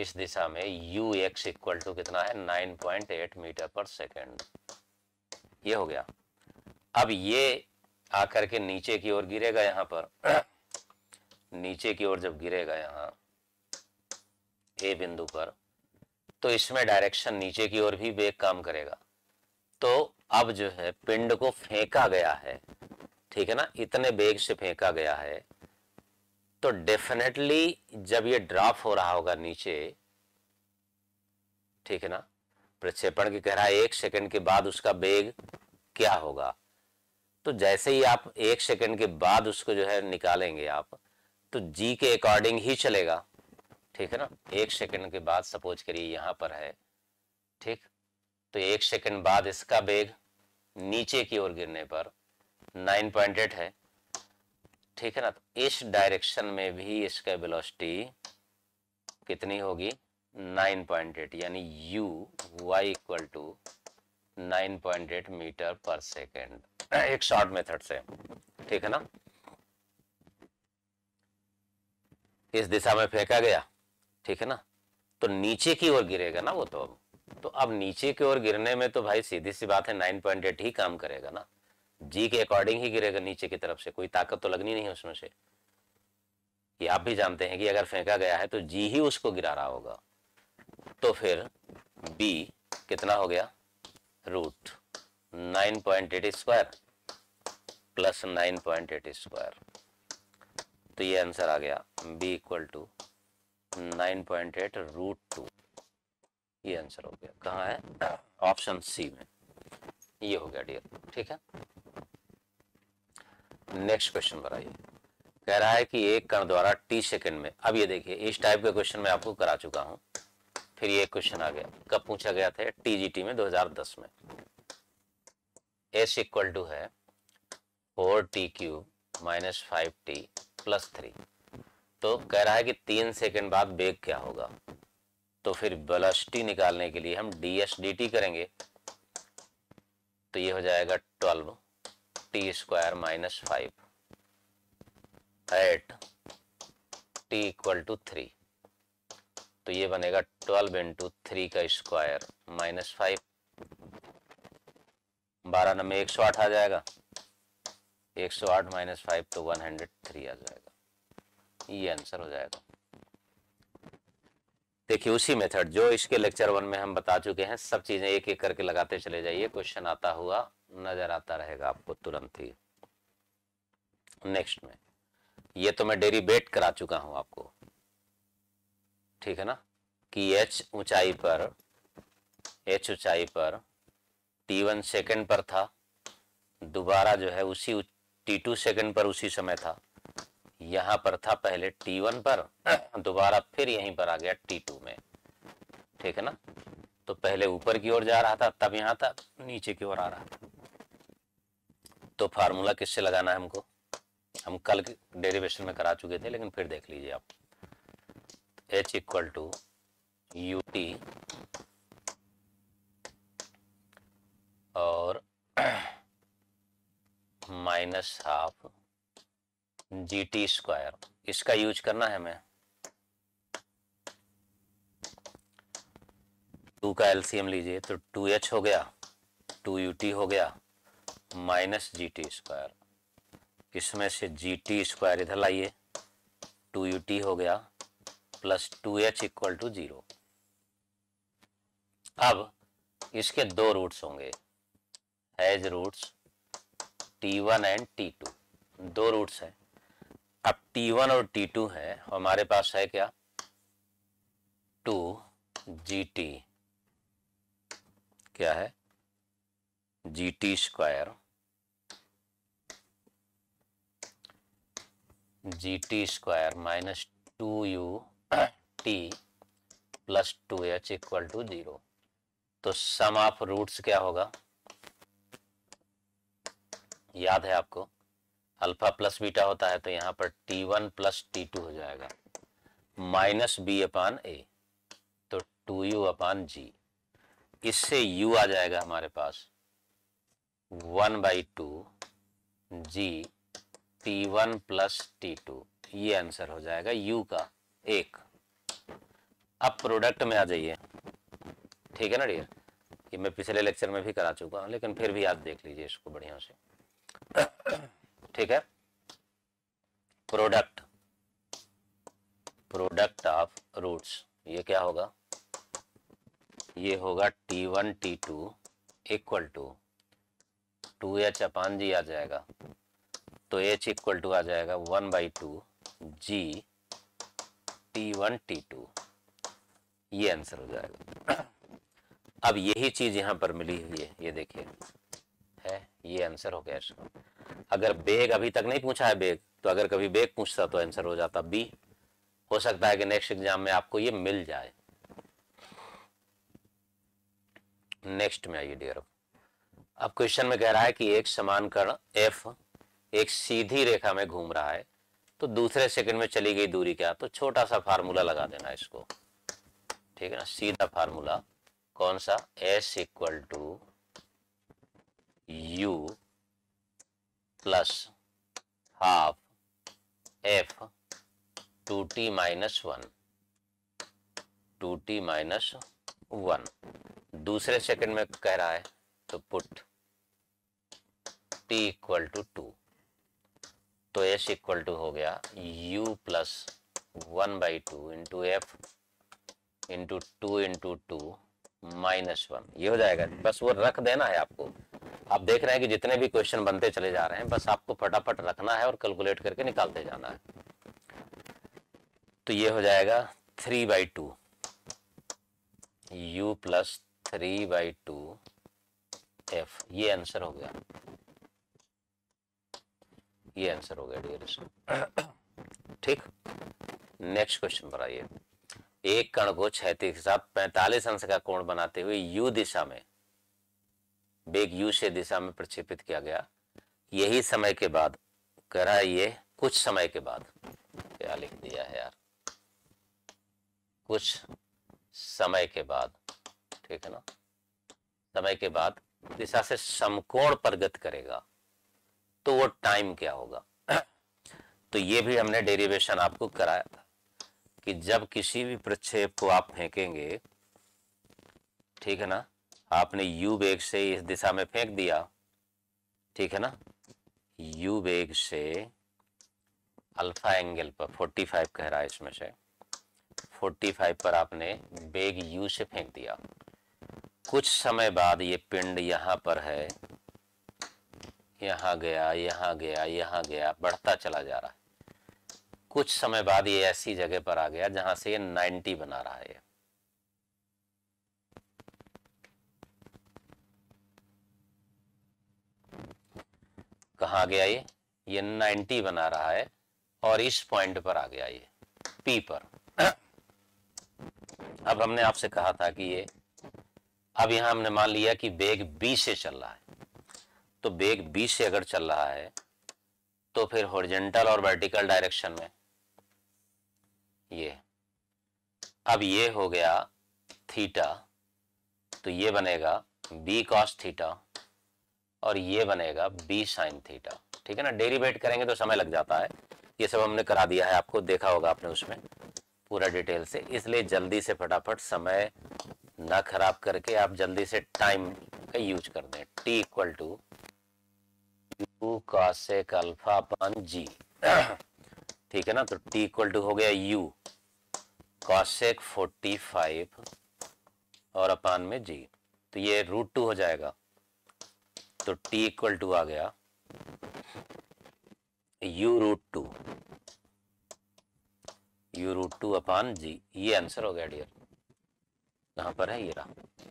इस दिशा में यू एक्स इक्वल टू कितना है 9.8 मीटर पर सेकेंड ये हो गया अब ये आकर के नीचे की ओर गिरेगा यहां पर (clears throat) नीचे की ओर जब गिरेगा यहां ए बिंदु पर तो इसमें डायरेक्शन नीचे की ओर भी वेग काम करेगा तो अब जो है पिंड को फेंका गया है ठीक है ना इतने वेग से फेंका गया है तो डेफिनेटली जब ये ड्रॉप हो रहा होगा नीचे ठीक है ना प्रक्षेपण की कह रहा है एक सेकंड के बाद उसका वेग क्या होगा तो जैसे ही आप एक सेकंड के बाद उसको जो है निकालेंगे आप तो जी के अकॉर्डिंग ही चलेगा ठीक है ना एक सेकंड के बाद सपोज करिए यहां पर है ठीक तो एक सेकंड बाद इसका बेग नीचे की ओर गिरने पर नाइन पॉइंट एट है ठीक है ना तो इस डायरेक्शन में भी इसका वेलोसिटी कितनी होगी नाइन पॉइंट एट यानी u y equal to nine point eight metre पर सेकेंड एक शॉर्ट मेथड से ठीक है ना इस दिशा में फेंका गया ठीक है ना तो नीचे की ओर गिरेगा ना वो तो अब तो अब नीचे की ओर गिरने में तो भाई सीधी सी बात है नाइन पॉइंट एट ही काम करेगा ना जी के अकॉर्डिंग ही गिरेगा नीचे की तरफ से कोई ताकत तो लगनी नहीं है उसमें से कि आप भी जानते हैं कि अगर फेंका गया है तो जी ही उसको गिरा रहा होगा तो फिर बी कितना हो गया root nine point eight square plus nine point eight square तो ये आंसर आ गया v equal to nine point eight root two ये आंसर हो गया कहाँ है ऑप्शन सी में ये हो गया डियर ठीक है नेक्स्ट क्वेश्चन पर आइए कह रहा है कि एक कण द्वारा टी सेकंड में अब ये देखिए इस टाइप के क्वेश्चन मैं आपको करा चुका हूं फिर ये क्वेश्चन आ गया कब पूछा गया था टीजीटी में 2010 में एस इक्वल टू है four t cube minus five t plus three तो कह रहा है कि तीन सेकंड बाद बेग क्या होगा तो फिर बलस्टी निकालने के लिए हम डी एस डी टी करेंगे तो ये हो जाएगा twelve t square minus five at t equal to three तो ये बनेगा ट्वेल्व इंटू थ्री का स्क्वायर माइनस फाइव बारह नंबर एक सौ आठ आ जाएगा एक सौ आठ माइनस फाइव तो वन हंड्रेड थ्री आ जाएगा ये आंसर हो जाएगा देखिए उसी मेथड जो इसके लेक्चर वन में हम बता चुके हैं सब चीजें एक एक करके लगाते चले जाइए क्वेश्चन आता हुआ नजर आता रहेगा आपको तुरंत ही नेक्स्ट में ये तो मैं डेरीबेट करा चुका हूं आपको ठीक है ना कि एच ऊंचाई पर एच ऊंचाई पर टी वन सेकेंड पर था दोबारा जो है उसी टी टू सेकेंड पर उसी समय था यहां पर था पहले T1 पर (clears throat) दोबारा फिर यहीं पर आ गया T2 में ठीक है ना तो पहले ऊपर की ओर जा रहा था तब यहां था नीचे की ओर आ रहा था तो फार्मूला किससे लगाना है हमको हम कल डेरिवेशन में करा चुके थे लेकिन फिर देख लीजिए आप h equal to you t और minus (clears throat) half g t square इसका यूज करना है हमें टू का एलसीएम लीजिए तो टू एच हो गया टू यू टी हो गया माइनस जी टी स्क्वायर इसमें से जी टी स्क्वायर इधर लाइए टू यू टी हो गया plus two H equal to zero अब इसके दो रूट्स होंगे has roots t one and t two दो रूट्स हैं अब T1 और T2 है हमारे पास है क्या टू जी टी क्या है g t square g t square minus two you t plus two H equal to zero तो सम ऑफ रूट्स क्या होगा याद है आपको अल्फा प्लस बीटा होता है तो यहाँ पर t one plus t two हो जाएगा माइनस बी अपान ए तो टू यू अपान जी इससे यू आ जाएगा हमारे पास one by two G T one plus t two ये आंसर हो जाएगा यू का एक अब प्रोडक्ट में आ जाइए ठीक है ना डियर ये मैं पिछले लेक्चर में भी करा चुका हूँ लेकिन फिर भी आप देख लीजिए इसको बढ़िया से ठीक है प्रोडक्ट प्रोडक्ट ऑफ रूट्स ये क्या होगा ये होगा T one T two equal to two H upon G आ जाएगा तो एच इक्वल टू आ जाएगा one by two G T one T two ये आंसर हो जाएगा अब यही चीज यहां पर मिली हुई है ये देखिए ये आंसर हो गया इसका अगर बेग अभी तक नहीं पूछा है बेग तो अगर कभी बेग पूछता तो आंसर हो जाता बी हो सकता है कि नेक्स्ट एग्जाम में आपको ये मिल जाए नेक्स्ट में आइए डियर अब क्वेश्चन में कह रहा है कि एक समान कर्ण एफ एक सीधी रेखा में घूम रहा है तो दूसरे सेकंड में चली गई दूरी क्या तो छोटा सा फार्मूला लगा देना इसको ठीक है ना सीधा फार्मूला कौन सा S equal to you plus half F two T minus one two T minus one दूसरे सेकंड में कह रहा है तो put T equal to two तो एस इक्वल टू हो गया U plus one by two into F into two into two minus one ये हो जाएगा बस वो रख देना है आपको आप देख रहे हैं कि जितने भी क्वेश्चन बनते चले जा रहे हैं बस आपको फटाफट रखना है और कैलकुलेट करके निकालते जाना है तो ये हो जाएगा three by two you plus three by two F ये आंसर हो गया ये आंसर हो गया डियर (coughs) ठीक नेक्स्ट क्वेश्चन पर आइए एक कण को क्षैतिज के साथ पैंतालीस अंश का कोण बनाते हुए यू दिशा में बेग यू से दिशा में प्रक्षेपित किया गया यही समय के बाद कह रहा ये कुछ समय के बाद क्या लिख दिया है यार कुछ समय के बाद ठीक है ना समय के बाद दिशा से समकोण प्रगत करेगा तो वो टाइम क्या होगा (clears throat) तो ये भी हमने डेरिवेशन आपको कराया था कि जब किसी भी प्रक्षेप को आप फेंकेंगे ठीक है ना आपने यू वेग से इस दिशा में फेंक दिया ठीक है ना यू वेग से अल्फा एंगल पर 45 कह रहा है इसमें से 45 पर आपने बेग यू से फेंक दिया कुछ समय बाद ये पिंड यहाँ पर है यहाँ गया यहाँ गया यहाँ गया बढ़ता चला जा रहा है कुछ समय बाद ये ऐसी जगह पर आ गया जहाँ से ये 90 बना रहा है कहा आ गया ये ये 90 बना रहा है और इस पॉइंट पर आ गया ये पी पर अब हमने आपसे कहा था कि ये अब यहां हमने मान लिया कि बेग बी से चल रहा है तो बेग बी से अगर चल रहा है तो फिर हॉरिजेंटल और वर्टिकल डायरेक्शन में ये अब ये हो गया थीटा तो ये बनेगा बी कॉस थीटा और ये बनेगा बी साइन थीटा ठीक है ना डेरिवेट करेंगे तो समय लग जाता है ये सब हमने करा दिया है आपको देखा होगा आपने उसमें पूरा डिटेल से इसलिए जल्दी से फटाफट समय ना खराब करके आप जल्दी से टाइम का यूज कर दें T equal to U cosec alpha upon G ठीक है ना तो टी इक्वल टू हो गया यू कॉसेक फोर्टी फाइव और अपान में जी तो ये रूट टू हो जाएगा तो t इक्वल टू आ गया u root two U root two upon जी ये आंसर हो गया डियर कहां पर है ये रहा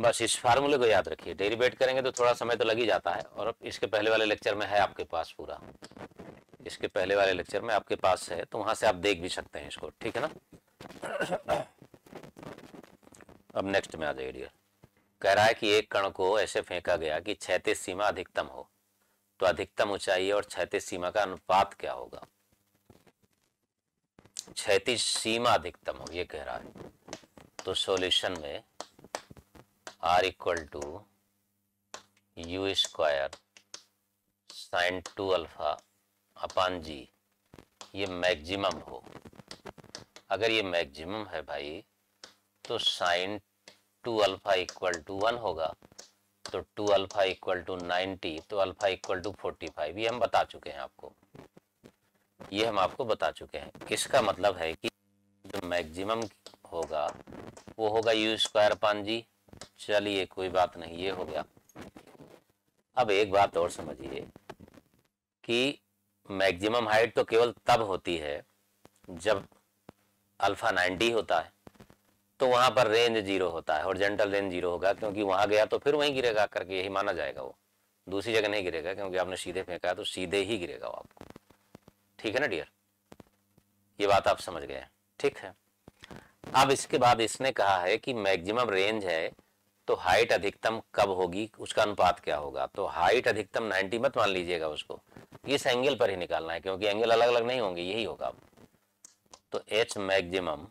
बस इस फार्मूले को याद रखिए डेरिवेट करेंगे तो थोड़ा समय तो लग ही जाता है और इसके पहले वाले लेक्चर में है आपके पास पूरा इसके पहले वाले लेक्चर में आपके पास है तो वहां से आप देख भी सकते हैं इसको ठीक है ना अब नेक्स्ट में आ जाइए डियर कह रहा है कि एक कण को ऐसे फेंका गया कि छैतीस सीमा अधिकतम हो तो अधिकतम ऊंचाई और छैतीस सीमा का अनुपात क्या होगा छैतीस सीमा अधिकतम हो ये कह रहा है तो सॉल्यूशन में R equal to you square sine two alpha upon जी ये मैक्सिमम हो अगर ये मैक्सिमम है भाई तो sine two alpha equal to one होगा तो two alpha equal to ninety तो alpha equal to forty five ये हम बता चुके हैं आपको ये हम आपको बता चुके हैं इसका मतलब है कि जो मैक्सिमम होगा वो होगा यू स्क्वायर पान जी चलिए कोई बात नहीं ये हो गया अब एक बात और समझिए कि मैक्सिमम हाइट तो केवल तब होती है जब अल्फा 90 होता है तो वहां पर रेंज जीरो होता है हॉर्जेंटल रेंज जीरो होगा क्योंकि वहां गया तो फिर वहीं गिरेगा करके यही माना जाएगा वो दूसरी जगह नहीं गिरेगा क्योंकि आपने सीधे फेंका है तो सीधे ही गिरेगा वो आपको ठीक है ना डियर ये बात आप समझ गए ठीक है अब इसके बाद इसने कहा है कि मैक्सिमम रेंज है तो हाइट अधिकतम कब होगी उसका अनुपात क्या होगा तो हाइट अधिकतम नाइनटी मत मान लीजिएगा उसको इस एंगल पर ही निकालना है क्योंकि एंगल अलग अलग नहीं होंगे यही होगा तो एच मैक्सिमम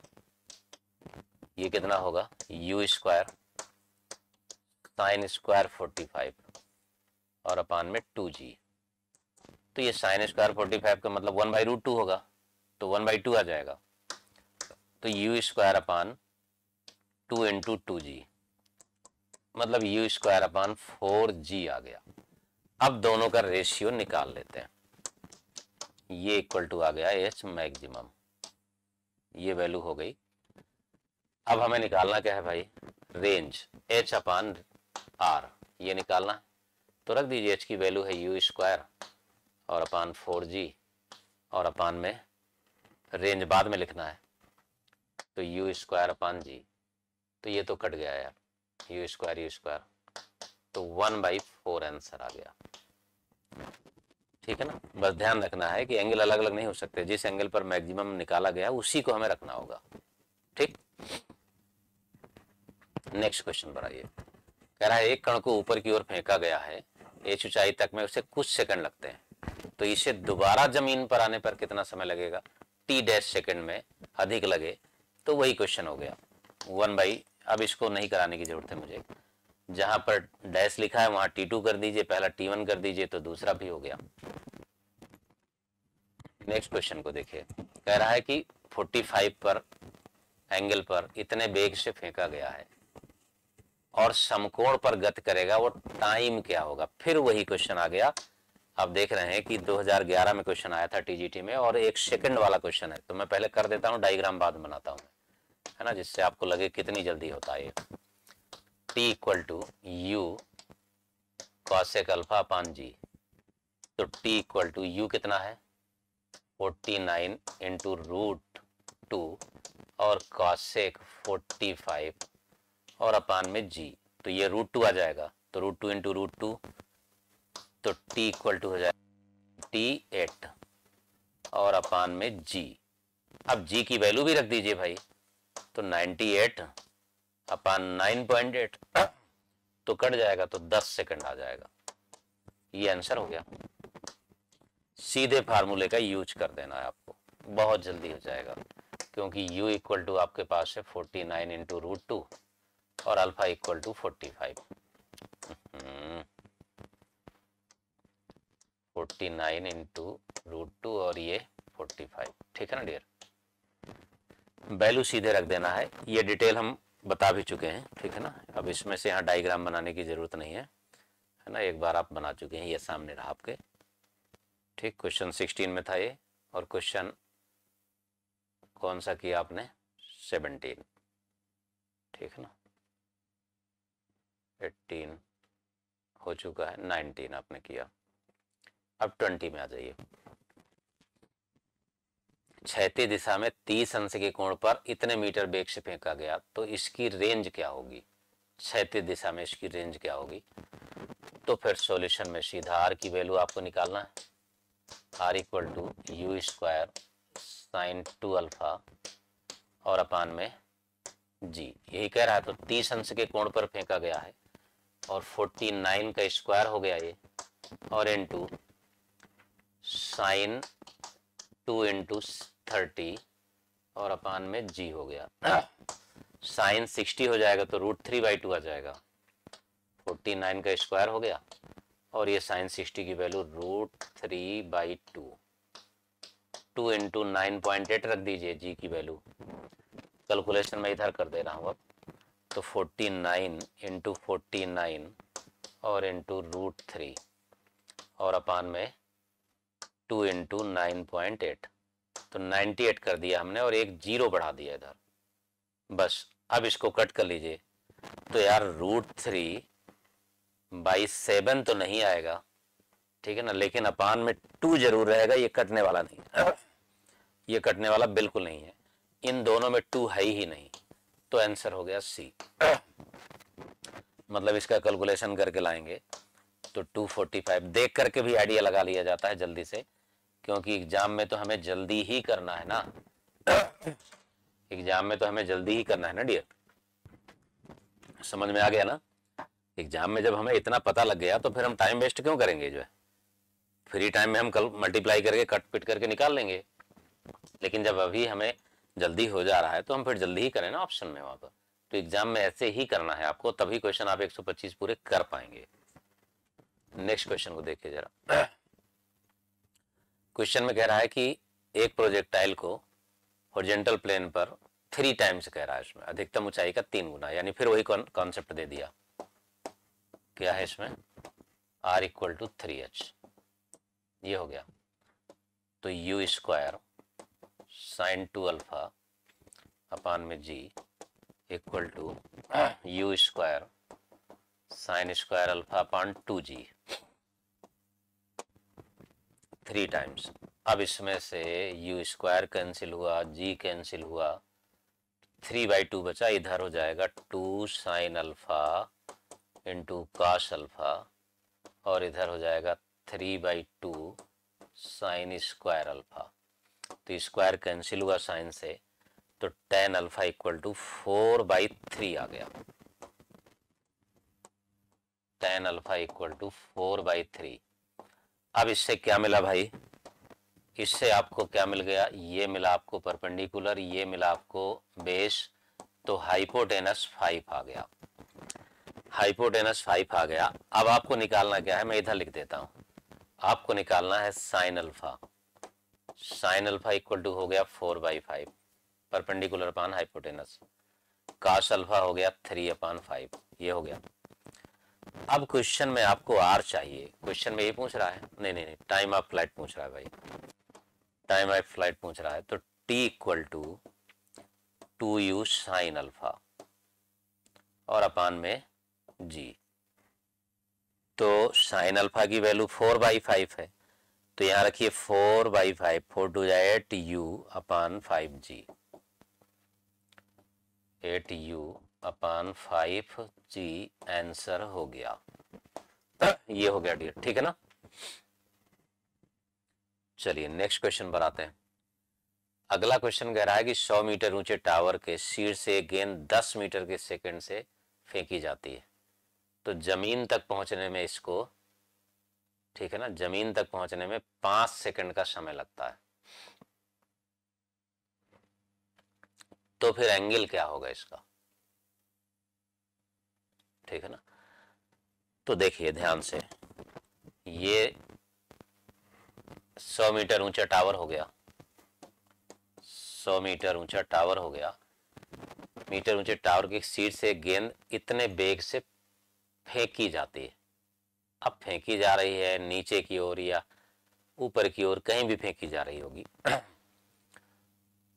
ये कितना होगा U square sine square forty five और अपान में टू जी तो ये साइन स्क्वायर फोर्टी फाइव का मतलब वन बाई रूट टू होगा तो वन बाई टू आ जाएगा तो you square upon two into two G मतलब U square upon four G आ गया अब दोनों का रेशियो निकाल लेते हैं ये इक्वल टू आ गया एच मैक्सिमम ये वैल्यू हो गई अब हमें निकालना क्या है भाई रेंज एच अपान आर ये निकालना है तो रख दीजिए एच की वैल्यू है यू स्क्वायर और अपान फोर जी और अपान में रेंज बाद में लिखना है तो यू स्क्वायर अपान जी तो ये तो कट गया यार यू स्क्वायर यू स्क्वायर तो वन बाई फोर आंसर आ गया ठीक है ना बस ध्यान रखना है कि एंगल अलग अलग नहीं हो सकते जिस एंगल पर मैक्सिमम निकाला गया उसी को हमें रखना होगा ठीक नेक्स्ट क्वेश्चन बनाइए कह रहा है एक कण को ऊपर की ओर फेंका गया है एच ऊंचाई तक में उसे कुछ सेकंड लगते हैं तो इसे दोबारा जमीन पर आने पर कितना समय लगेगा टी डैश सेकंड में अधिक लगे तो वही क्वेश्चन हो गया वन बाई अब इसको नहीं कराने की जरूरत है मुझे जहां पर डैश लिखा है वहां टी टू कर दीजिए पहला टी वन कर दीजिए तो दूसरा भी हो गया नेक्स्ट क्वेश्चन को देखिए कह रहा है कि 45 पर एंगल पर इतने बेग से फेंका गया है और समकोण पर गत करेगा वो टाइम क्या होगा फिर वही क्वेश्चन आ गया आप देख रहे हैं कि 2011 में क्वेश्चन आया था टीजीटी में और एक सेकंड वाला क्वेश्चन है तो मैं पहले कर देता हूँ डायग्राम बाद बनाता हूँ है ना जिससे आपको लगे कितनी जल्दी होता है T equal to U cosec alpha upon जी तो टी इक्वल टू यू कितना है forty nine into root two और कॉसेक फोर्टी फाइव और अपान में जी तो ये रूट टू आ जाएगा तो root two into root two तो टी इक्वल टू हो जाएगा टी एट और अपान में जी अब जी की वैल्यू भी रख दीजिए भाई तो ninety eight upon nine point eight तो कट जाएगा तो दस सेकंड आ जाएगा ये आंसर हो गया सीधे फार्मूले का यूज कर देना है आपको बहुत जल्दी हो जाएगा क्योंकि u इक्वल टू आपके पास है forty nine into root two और alpha equal to forty five हम्म। Forty nine into root two और ये फोर्टी फाइव ठीक है ना डियर वैल्यू सीधे रख देना है ये डिटेल हम बता भी चुके हैं ठीक है ना अब इसमें से यहाँ डायग्राम बनाने की ज़रूरत नहीं है है ना एक बार आप बना चुके हैं ये सामने रहा आपके ठीक क्वेश्चन सिक्सटीन में था ये और क्वेश्चन कौन सा किया आपने सेवनटीन ठीक है ना एट्टीन हो चुका है नाइनटीन आपने किया अब ट्वेंटी में आ जाइए छैती दिशा में तीस अंश के कोण पर इतने मीटर बेग से फेंका गया तो इसकी रेंज क्या होगी छैती दिशा में इसकी रेंज क्या होगी तो फिर सॉल्यूशन में सीधा आर की वैल्यू आपको निकालना है R equal to you square sine two alpha और अपान में जी यही कह रहा है तो तीस अंश के कोण पर फेंका गया है और फोर्टी नाइन का स्क्वायर हो गया ये और into sine two into thirty और अपान में जी हो गया साइन (clears throat) सिक्सटी हो जाएगा तो रूट थ्री बाई टू आ जाएगा फोर्टी नाइन का स्क्वायर हो गया और ये साइन सिक्सटी की value root three by two two into nine point eight रख दीजिए जी की वैल्यू कैलकुलेशन में इधर कर दे रहा हूँ अब तो forty nine into forty nine और इंटू रूट थ्री और अपान में two into nine point eight तो नाइन्टी एट कर दिया हमने और एक जीरो बढ़ा दिया इधर बस अब इसको कट कर लीजिए तो यार रूट थ्री बाई सेवन तो नहीं आएगा ठीक है ना लेकिन अपान में टू जरूर रहेगा ये कटने वाला नहीं (coughs) ये कटने वाला बिल्कुल नहीं है इन दोनों में टू है ही नहीं तो आंसर हो गया सी (coughs) मतलब इसका कैलकुलेशन करके लाएंगे तो 245 देख करके भी आइडिया लगा लिया जाता है जल्दी से क्योंकि एग्जाम में तो हमें जल्दी ही करना है ना एग्जाम (coughs) में तो हमें जल्दी ही करना है ना डियर समझ में आ गया ना एग्जाम में जब हमें इतना पता लग गया तो फिर हम टाइम वेस्ट क्यों करेंगे जो है फ्री टाइम में हम कल मल्टीप्लाई करके कट पिट करके निकाल लेंगे लेकिन जब अभी हमें जल्दी हो जा रहा है तो हम फिर जल्दी ही करें ना ऑप्शन में वहां पर तो एग्जाम में ऐसे ही करना है आपको तभी क्वेश्चन आप 125 पूरे कर पाएंगे नेक्स्ट क्वेश्चन को देखिए जरा क्वेश्चन में कह रहा है कि एक प्रोजेक्टाइल को हॉर्जेंटल प्लेन पर थ्री टाइम्स कह रहा है इसमें अधिकतम ऊंचाई का तीन गुना यानी फिर वही कॉन्सेप्ट दे दिया क्या है इसमें R equal to three H ये हो गया तो you square sine two alpha upon में जी equal to you square sine square alpha upon two G three times अब इसमें से यू स्क्वायर कैंसिल हुआ जी कैंसिल हुआ थ्री बाई टू बचा इधर हो जाएगा two sine alpha into cos alpha और इधर हो जाएगा three by two sine square alpha तो स्क्वायर कैंसिल हुआ साइन से तो tan alpha equal to four by three आ गया tan alpha equal to four by three अब इससे क्या मिला भाई इससे आपको क्या मिल गया ये मिला आपको परपेंडिकुलर ये मिला आपको बेस तो हाइपोटेनस फाइव आ गया हाइपोटेनस फाइव आ गया अब आपको निकालना क्या है मैं इधर लिख देता हूं आपको निकालना है sine alpha sine alpha equal to हो गया four by five perpendicular upon hypotenuse cos alpha हो गया थ्री अपान फाइव ये हो गया अब क्वेश्चन में आपको आर चाहिए क्वेश्चन में ये पूछ रहा है नहीं नहीं नहीं टाइम ऑफ फ्लाइट पूछ रहा है भाई टाइम ऑफ फ्लाइट पूछ रहा है तो T equal to two U sine alpha और अपान में जी तो साइन अल्फा की वैल्यू फोर बाई फाइव है तो यहां रखिए four by five four two जाए eight U upon five G eight U upon five G answer हो गया ये हो गया डियर ठीक है ना चलिए नेक्स्ट क्वेश्चन पर आते हैं अगला क्वेश्चन कह रहा है कि 100 मीटर ऊंचे टावर के सीर से गेंद 10 मीटर के सेकंड से फेंकी जाती है तो जमीन तक पहुंचने में इसको ठीक है ना जमीन तक पहुंचने में पांच सेकंड का समय लगता है तो फिर एंगल क्या होगा इसका ठीक है ना तो देखिए ध्यान से ये सौ मीटर ऊंचा टावर हो गया सौ मीटर ऊंचा टावर हो गया मीटर ऊंचे टावर की सीट से गेंद इतने बेग से फेंकी जाती है अब फेंकी जा रही है नीचे की ओर या ऊपर की ओर कहीं भी फेंकी जा रही होगी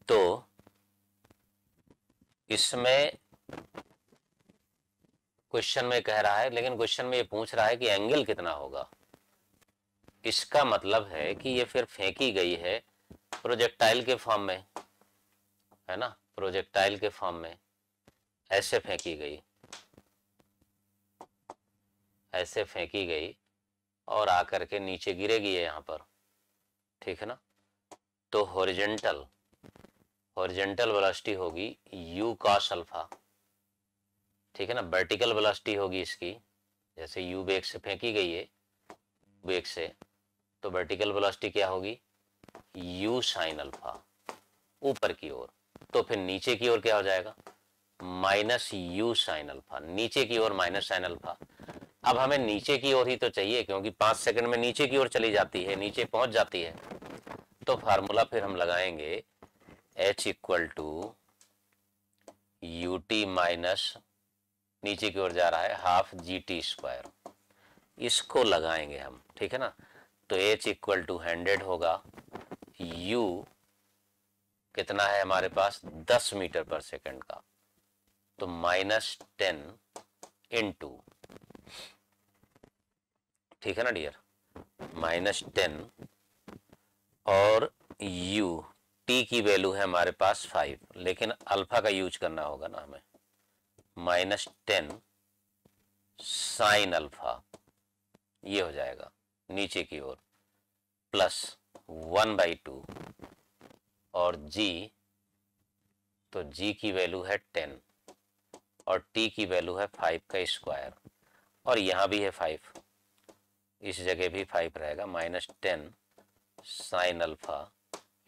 तो इसमें क्वेश्चन में कह रहा है लेकिन क्वेश्चन में ये पूछ रहा है कि एंगल कितना होगा इसका मतलब है कि ये फिर फेंकी गई है प्रोजेक्टाइल के फॉर्म में है ना प्रोजेक्टाइल के फॉर्म में ऐसे फेंकी गई ऐसे फेंकी गई और आकर के नीचे गिरेगी है यहाँ पर ठीक है ना तो हॉरिजेंटल हॉरिजेंटल वेलोसिटी होगी U का अल्फा ठीक है ना वर्टिकल वेलोसिटी होगी इसकी जैसे U बेग से फेंकी गई है बेग से तो वर्टिकल वेलोसिटी क्या होगी U sin अल्फा ऊपर की ओर तो फिर नीचे की ओर क्या हो जाएगा माइनस यू साइन अल्फा नीचे की ओर माइनस साइन अल्फा अब हमें नीचे की ओर ही तो चाहिए क्योंकि पांच सेकंड में नीचे की ओर चली जाती है नीचे पहुंच जाती है तो फार्मूला फिर हम लगाएंगे H equal to you T minus नीचे की ओर जा रहा है हाफ जी टी स्क्वायर इसको लगाएंगे हम ठीक है ना तो एच इक्वल टू हंड्रेड होगा यू कितना है हमारे पास दस मीटर पर सेकंड का तो माइनस टेन इंटू ठीक है ना डियर माइनस टेन और u t की वैल्यू है हमारे पास फाइव लेकिन अल्फा का यूज करना होगा ना हमें माइनस टेन साइन अल्फा ये हो जाएगा नीचे की ओर प्लस वन बाई टू और g तो g की वैल्यू है टेन और t की वैल्यू है फाइव का स्क्वायर और यहां भी है फाइव इस जगह भी फाइव रहेगा minus ten sine alpha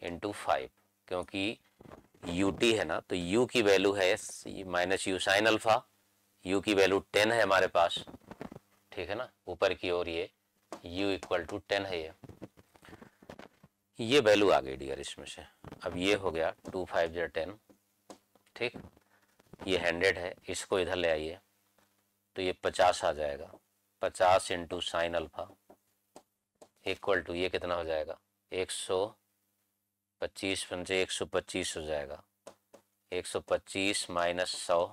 into five क्योंकि यू टी है ना तो यू की वैल्यू है minus U sine alpha U की वैल्यू टेन है हमारे पास ठीक है ना ऊपर की ओर ये यू इक्वल टू टेन है ये ये वैल्यू आ गई डियर इसमें से अब ये हो गया टू फाइव जो टेन ठीक ये हंड्रेड है इसको इधर ले आइए तो ये पचास आ जाएगा पचास into sine alpha equal to ये कितना हो जाएगा एक सौ पच्चीस पंचे एक सौ पच्चीस हो जाएगा एक सौ पच्चीस माइनस सौ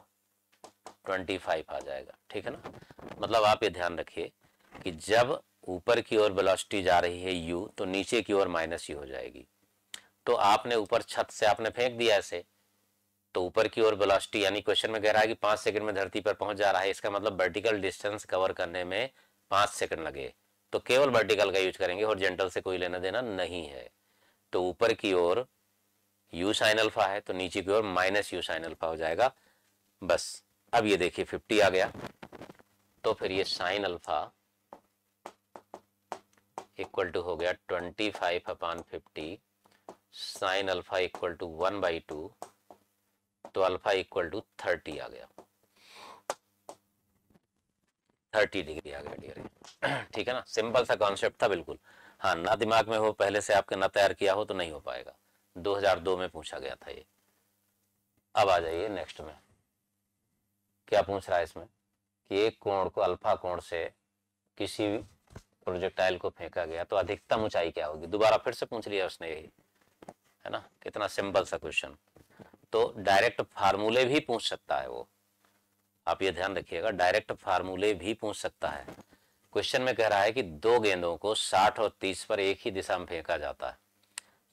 ट्वेंटी फाइव आ जाएगा ठीक है ना मतलब आप ये ध्यान रखिए कि जब ऊपर की ओर वेलोसिटी जा रही है यू तो नीचे की ओर माइनस यू हो जाएगी तो आपने ऊपर छत से आपने फेंक दिया ऐसे तो ऊपर की ओर वेलोसिटी यानी क्वेश्चन में कह रहा है कि पांच सेकंड में धरती पर पहुंच जा रहा है इसका मतलब वर्टिकल डिस्टेंस कवर करने में पांच सेकंड लगे तो केवल वर्टिकल का यूज करेंगे और जेंटल से कोई लेना देना नहीं है तो ऊपर की ओर यू साइन अल्फा है तो नीचे की ओर माइनस यू साइन अल्फा हो जाएगा बस अब ये देखिए फिफ्टी आ गया तो फिर ये साइन अल्फा इक्वल टू हो गया twenty five upon fifty sine alpha equal to one by two तो अल्फा इक्वल टू थर्टी आ गया थर्टी डिग्री आ गया डिग्री (clears throat) ठीक है ना सिंपल सा कॉन्सेप्ट था बिल्कुल हाँ ना दिमाग में हो पहले से आपके ना तैयार किया हो तो नहीं हो पाएगा 2002 में पूछा गया था ये अब आ जाइए नेक्स्ट में क्या पूछ रहा है इसमें कि एक कोण को अल्फा कोण से किसी प्रोजेक्टाइल को फेंका गया तो अधिकतम ऊंचाई क्या होगी दोबारा फिर से पूछ लिया उसने यही है ना कितना सिंपल सा क्वेश्चन तो डायरेक्ट फार्मूले भी पूछ सकता है वो आप ये ध्यान रखिएगा डायरेक्ट फार्मूले भी पूछ सकता है क्वेश्चन में कह रहा है कि दो गेंदों को 60 और 30 पर एक ही दिशा में फेंका जाता है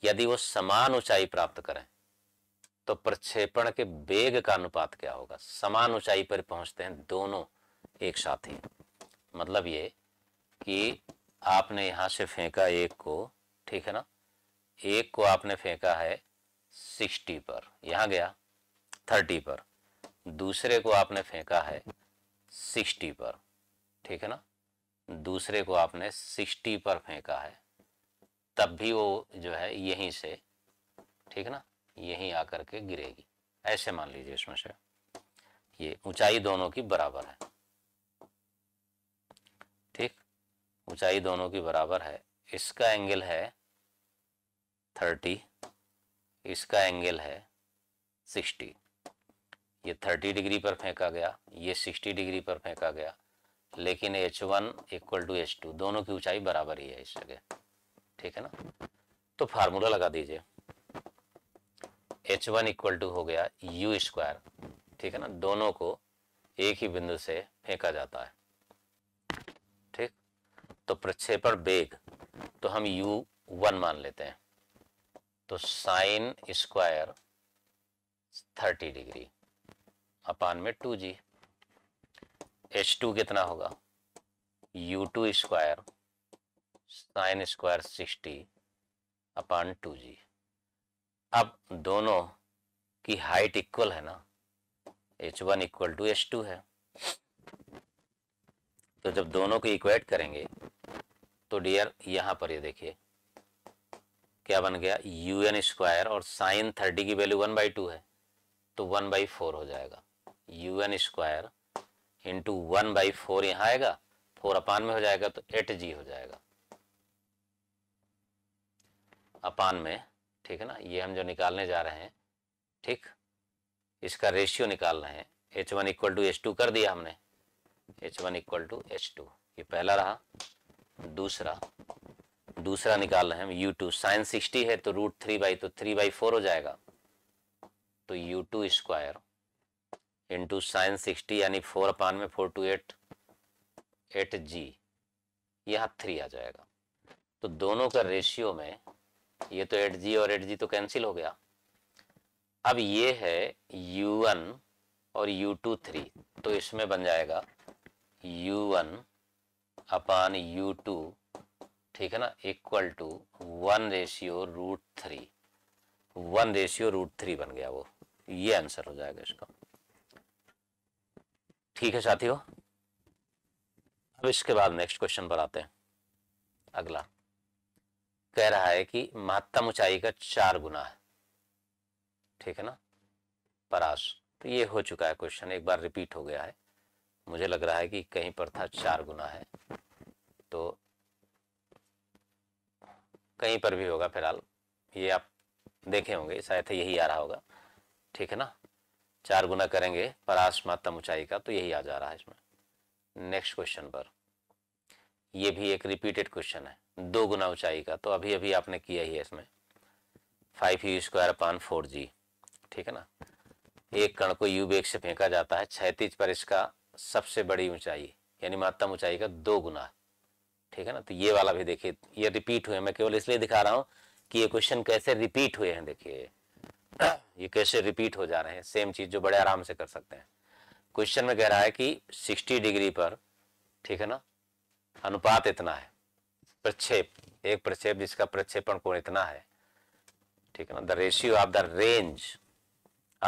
यदि वो समान ऊंचाई प्राप्त करें तो प्रक्षेपण के वेग का अनुपात क्या होगा समान ऊंचाई पर पहुंचते हैं दोनों एक साथ ही मतलब ये कि आपने यहां से फेंका एक को ठीक है ना एक को आपने फेंका है सिक्सटी पर यहाँ गया थर्टी पर दूसरे को आपने फेंका है सिक्सटी पर ठीक है ना दूसरे को आपने सिक्सटी पर फेंका है तब भी वो जो है यहीं से ठीक है ना यहीं आकर के गिरेगी ऐसे मान लीजिए इसमें से ये ऊंचाई दोनों की बराबर है ठीक ऊंचाई दोनों की बराबर है इसका एंगल है थर्टी इसका एंगल है 60 ये 30 डिग्री पर फेंका गया ये 60 डिग्री पर फेंका गया लेकिन H one equal to H two दोनों की ऊंचाई बराबर ही है इस जगह ठीक है ना तो फार्मूला लगा दीजिए एच वन इक्वल टू हो गया यू स्क्वायर ठीक है ना दोनों को एक ही बिंदु से फेंका जाता है ठीक तो प्रक्षेपण वेग तो हम यू वन मान लेते हैं तो sine square thirty degree upon में टू जी एच टू कितना होगा U two square sine square sixty upon two G अब दोनों की हाइट इक्वल है ना H one equal to H two है तो जब दोनों को इक्वेट करेंगे तो डियर यहां पर ये देखिए क्या बन गया यू एन स्क्वायर और साइन थर्टी की वैल्यू वन बाई टू है तो वन बाई फोर हो जाएगा U N square into one by four यहाँ आएगा फोर अपान में हो जाएगा तो एट जी हो जाएगा अपान में ठीक है ना ये हम जो निकालने जा रहे हैं ठीक इसका रेशियो निकाल रहे हैं H one equal to H two कर दिया हमने H one equal to H two ये पहला रहा दूसरा दूसरा निकाल रहे हैं हम यू टू साइन सिक्सटी है तो रूट थ्री बाई तो थ्री बाई फोर हो जाएगा तो U two square into sine sixty यानी फोर अपान में four two eight eight G यह थ्री आ जाएगा तो दोनों का रेशियो में ये तो एट जी और एट जी तो कैंसिल हो गया अब ये है यू वन और यू टू थ्री तो इसमें बन जाएगा U one upon U two ठीक है ना equal to one ratio root three one ratio root three बन गया वो ये आंसर हो जाएगा इसका ठीक है साथियों अब इसके बाद नेक्स्ट क्वेश्चन पर आते हैं अगला कह रहा है कि महत्तम ऊंचाई का चार गुना है ठीक है ना परास तो ये हो चुका है क्वेश्चन एक बार रिपीट हो गया है मुझे लग रहा है कि कहीं पर था चार गुना है तो कहीं पर भी होगा फिलहाल ये आप देखे होंगे शायद यही आ रहा होगा ठीक है ना चार गुना करेंगे परास मातम ऊंचाई का तो यही आ जा रहा है इसमें नेक्स्ट क्वेश्चन पर यह भी एक रिपीटेड क्वेश्चन है दो गुना ऊंचाई का तो अभी अभी आपने किया ही है इसमें five U square upon four G ठीक है ना एक कण को यू बेग से फेंका जाता है क्षैतिज पर इसका सबसे बड़ी ऊंचाई यानी मातम ऊंचाई का दो गुना ठीक है ना तो ये वाला भी देखिए ये रिपीट हुए मैं केवल इसलिए दिखा रहा हूँ कि ये क्वेश्चन कैसे रिपीट हुए हैं देखिए (clears throat) ये कैसे रिपीट हो जा रहे हैं सेम चीज़ जो बड़े आराम से कर सकते हैं क्वेश्चन में कह रहा है कि सिक्सटी डिग्री पर ठीक है ना अनुपात इतना है प्रक्षेप एक प्रक्षेप जिसका प्रक्षेपण कोण इतना है ठीक है ना the ratio of the range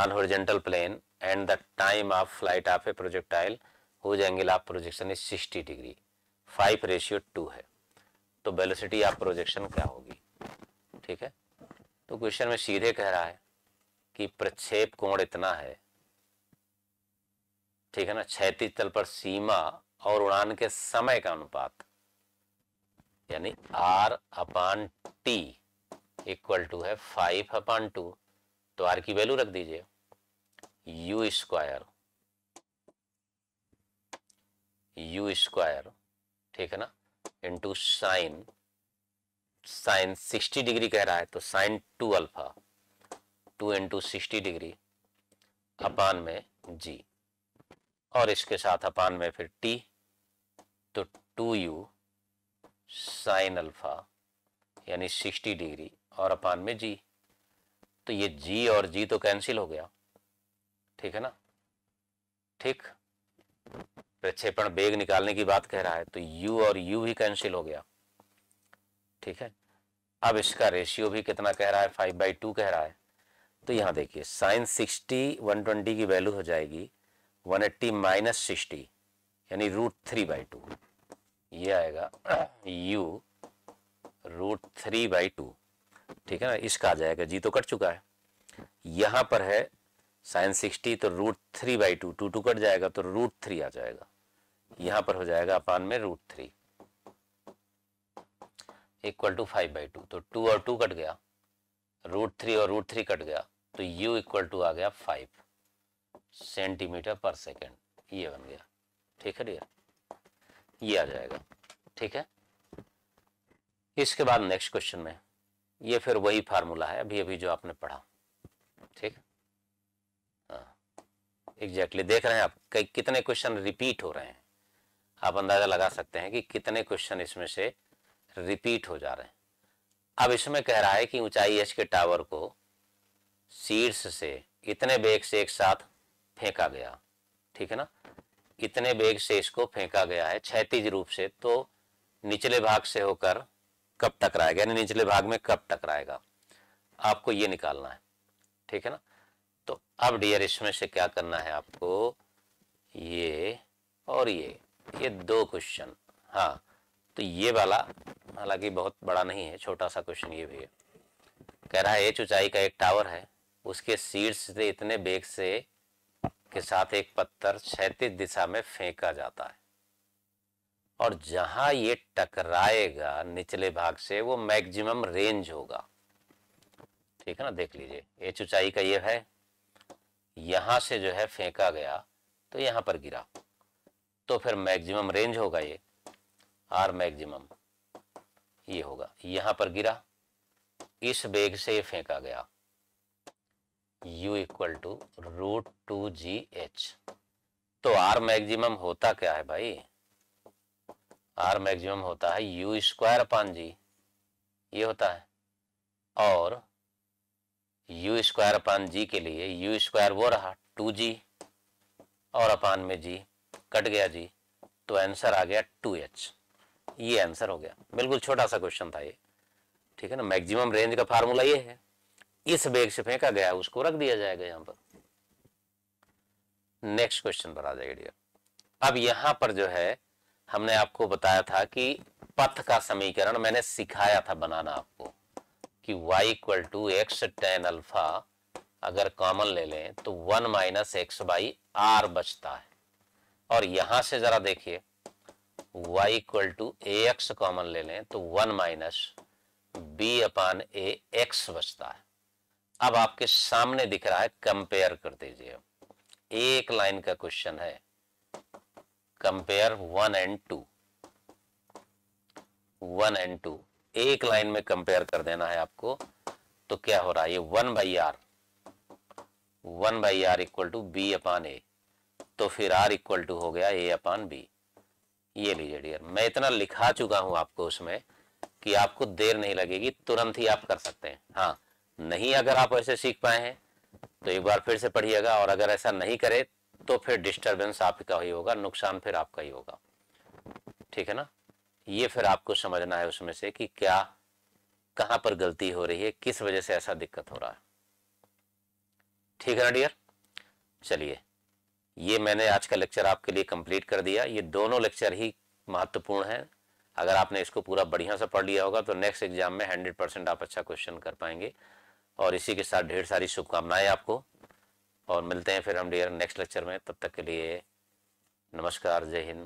on horizontal plane and the time of flight of a projectile whose angle of projection is sixty degree five ratio two है तो वेलोसिटी या प्रोजेक्शन क्या होगी ठीक है तो क्वेश्चन में सीधे कह रहा है कि प्रक्षेप कोण इतना है ठीक है ना क्षैतिज तल पर सीमा और उड़ान के समय का अनुपात यानी R upon T equal to है फाइव अपान टू तो आर की वैल्यू रख दीजिए यू स्क्वायर यू स्क्वायर ठीक है ना into sine sine sixty degree कह रहा है तो sine two alpha two into sixty degree upon में जी और इसके साथ अपान में फिर टी तो टू यू साइन अल्फा यानी सिक्सटी डिग्री और अपान में जी तो ये जी और जी तो कैंसिल हो गया ठीक है ना ठीक प्रक्षेपण वेग निकालने की बात कह रहा है तो u और u भी कैंसिल हो गया ठीक है अब इसका रेशियो भी कितना कह रहा है फाइव बाई टू कह रहा है तो यहां देखिए साइन सिक्सटी वन ट्वेंटी की वैल्यू हो जाएगी वन एट्टी माइनस सिक्सटी यानी रूट थ्री बाई टू ये आएगा (clears throat) u root three by two ठीक है ना इसका आ जाएगा जी तो कट चुका है यहां पर है साइन सिक्सटी तो root three by two two two cut जाएगा तो रूट थ्री आ जाएगा यहां पर हो जाएगा अपान में root three equal to five by two तो टू और टू कट गया रूट थ्री और रूट थ्री कट गया तो यू इक्वल टू आ गया फाइव सेंटीमीटर पर सेकेंड ये बन गया ठीक है भैया ये आ जाएगा ठीक है इसके बाद नेक्स्ट क्वेश्चन में ये फिर वही फार्मूला है अभी अभी जो आपने पढ़ा ठीक हाँ एग्जैक्टली exactly, देख रहे हैं आप कई कितने क्वेश्चन रिपीट हो रहे हैं आप अंदाज़ा लगा सकते हैं कि कितने क्वेश्चन इसमें से रिपीट हो जा रहे हैं अब इसमें कह रहा है कि ऊंचाई एच के टावर को शीर्ष से इतने बेग से एक साथ फेंका गया ठीक है ना इतने बेग से इसको फेंका गया है क्षतिज रूप से तो निचले भाग से होकर कब टकराएगा यानी निचले भाग में कब टकराएगा आपको ये निकालना है ठीक है ना तो अब डियर इसमें से क्या करना है आपको ये और ये ये दो क्वेश्चन हाँ तो ये वाला हालांकि बहुत बड़ा नहीं है छोटा सा क्वेश्चन ये भी है कह रहा है एच ऊंचाई का एक टावर है उसके शीर्ष से इतने बेग से के साथ एक पत्थर क्षैतिज दिशा में फेंका जाता है और जहां ये टकराएगा निचले भाग से वो मैक्सिमम रेंज होगा ठीक है ना देख लीजिए ये ऊंचाई का ये है यहां से जो है फेंका गया तो यहां पर गिरा तो फिर मैक्सिमम रेंज होगा ये आर मैक्सिमम ये होगा यहां पर गिरा इस बेग से फेंका गया u equal to root two ji H तो आर मैक्सिमम होता क्या है भाई आर मैक्सिमम होता है यू स्क्वायर अपान जी ये होता है और यू स्क्वायर अपान जी के लिए यू स्क्वायर वो रहा टू जी और अपान में जी कट गया जी तो आंसर आ गया टू एच ये आंसर हो गया बिल्कुल छोटा सा क्वेश्चन था ये ठीक है ना मैक्सिमम रेंज का फार्मूला ये है इस बेग से फेंका गया उसको रख दिया जाएगा यहाँ पर नेक्स्ट क्वेश्चन पर आ जाएगा डियर अब यहाँ पर जो है हमने आपको बताया था कि पथ का समीकरण मैंने सिखाया था बनाना आपको कि y equal to X tan alpha अगर कॉमन ले लें तो one minus X by R बचता है और यहां से जरा देखिए y equal to A X common ले लें तो one minus B upon A X बचता है अब आपके सामने दिख रहा है कंपेयर कर दीजिए एक लाइन का क्वेश्चन है compare one and two one and two एक लाइन में कंपेयर कर देना है आपको तो क्या हो रहा है ये one by R one by R equal to B upon A तो फिर आर इक्वल टू हो गया ए अपान बी ये लीजिए डियर मैं इतना लिखा चुका हूं आपको उसमें कि आपको देर नहीं लगेगी तुरंत ही आप कर सकते हैं हाँ नहीं अगर आप ऐसे सीख पाए हैं तो एक बार फिर से पढ़िएगा और अगर ऐसा नहीं करे तो फिर डिस्टर्बेंस आपका ही होगा नुकसान फिर आपका ही होगा ठीक है ना ये फिर आपको समझना है उसमें से कि क्या कहां पर गलती हो रही है किस वजह से ऐसा दिक्कत हो रहा है ठीक है ना डियर चलिए ये मैंने आज का लेक्चर आपके लिए कंप्लीट कर दिया ये दोनों लेक्चर ही महत्वपूर्ण हैं अगर आपने इसको पूरा बढ़िया से पढ़ लिया होगा तो नेक्स्ट एग्जाम में हंड्रेड परसेंट आप अच्छा क्वेश्चन कर पाएंगे और इसी के साथ ढेर सारी शुभकामनाएं आपको और मिलते हैं फिर हम डेयर नेक्स्ट लेक्चर में तब तक के लिए नमस्कार जय हिंद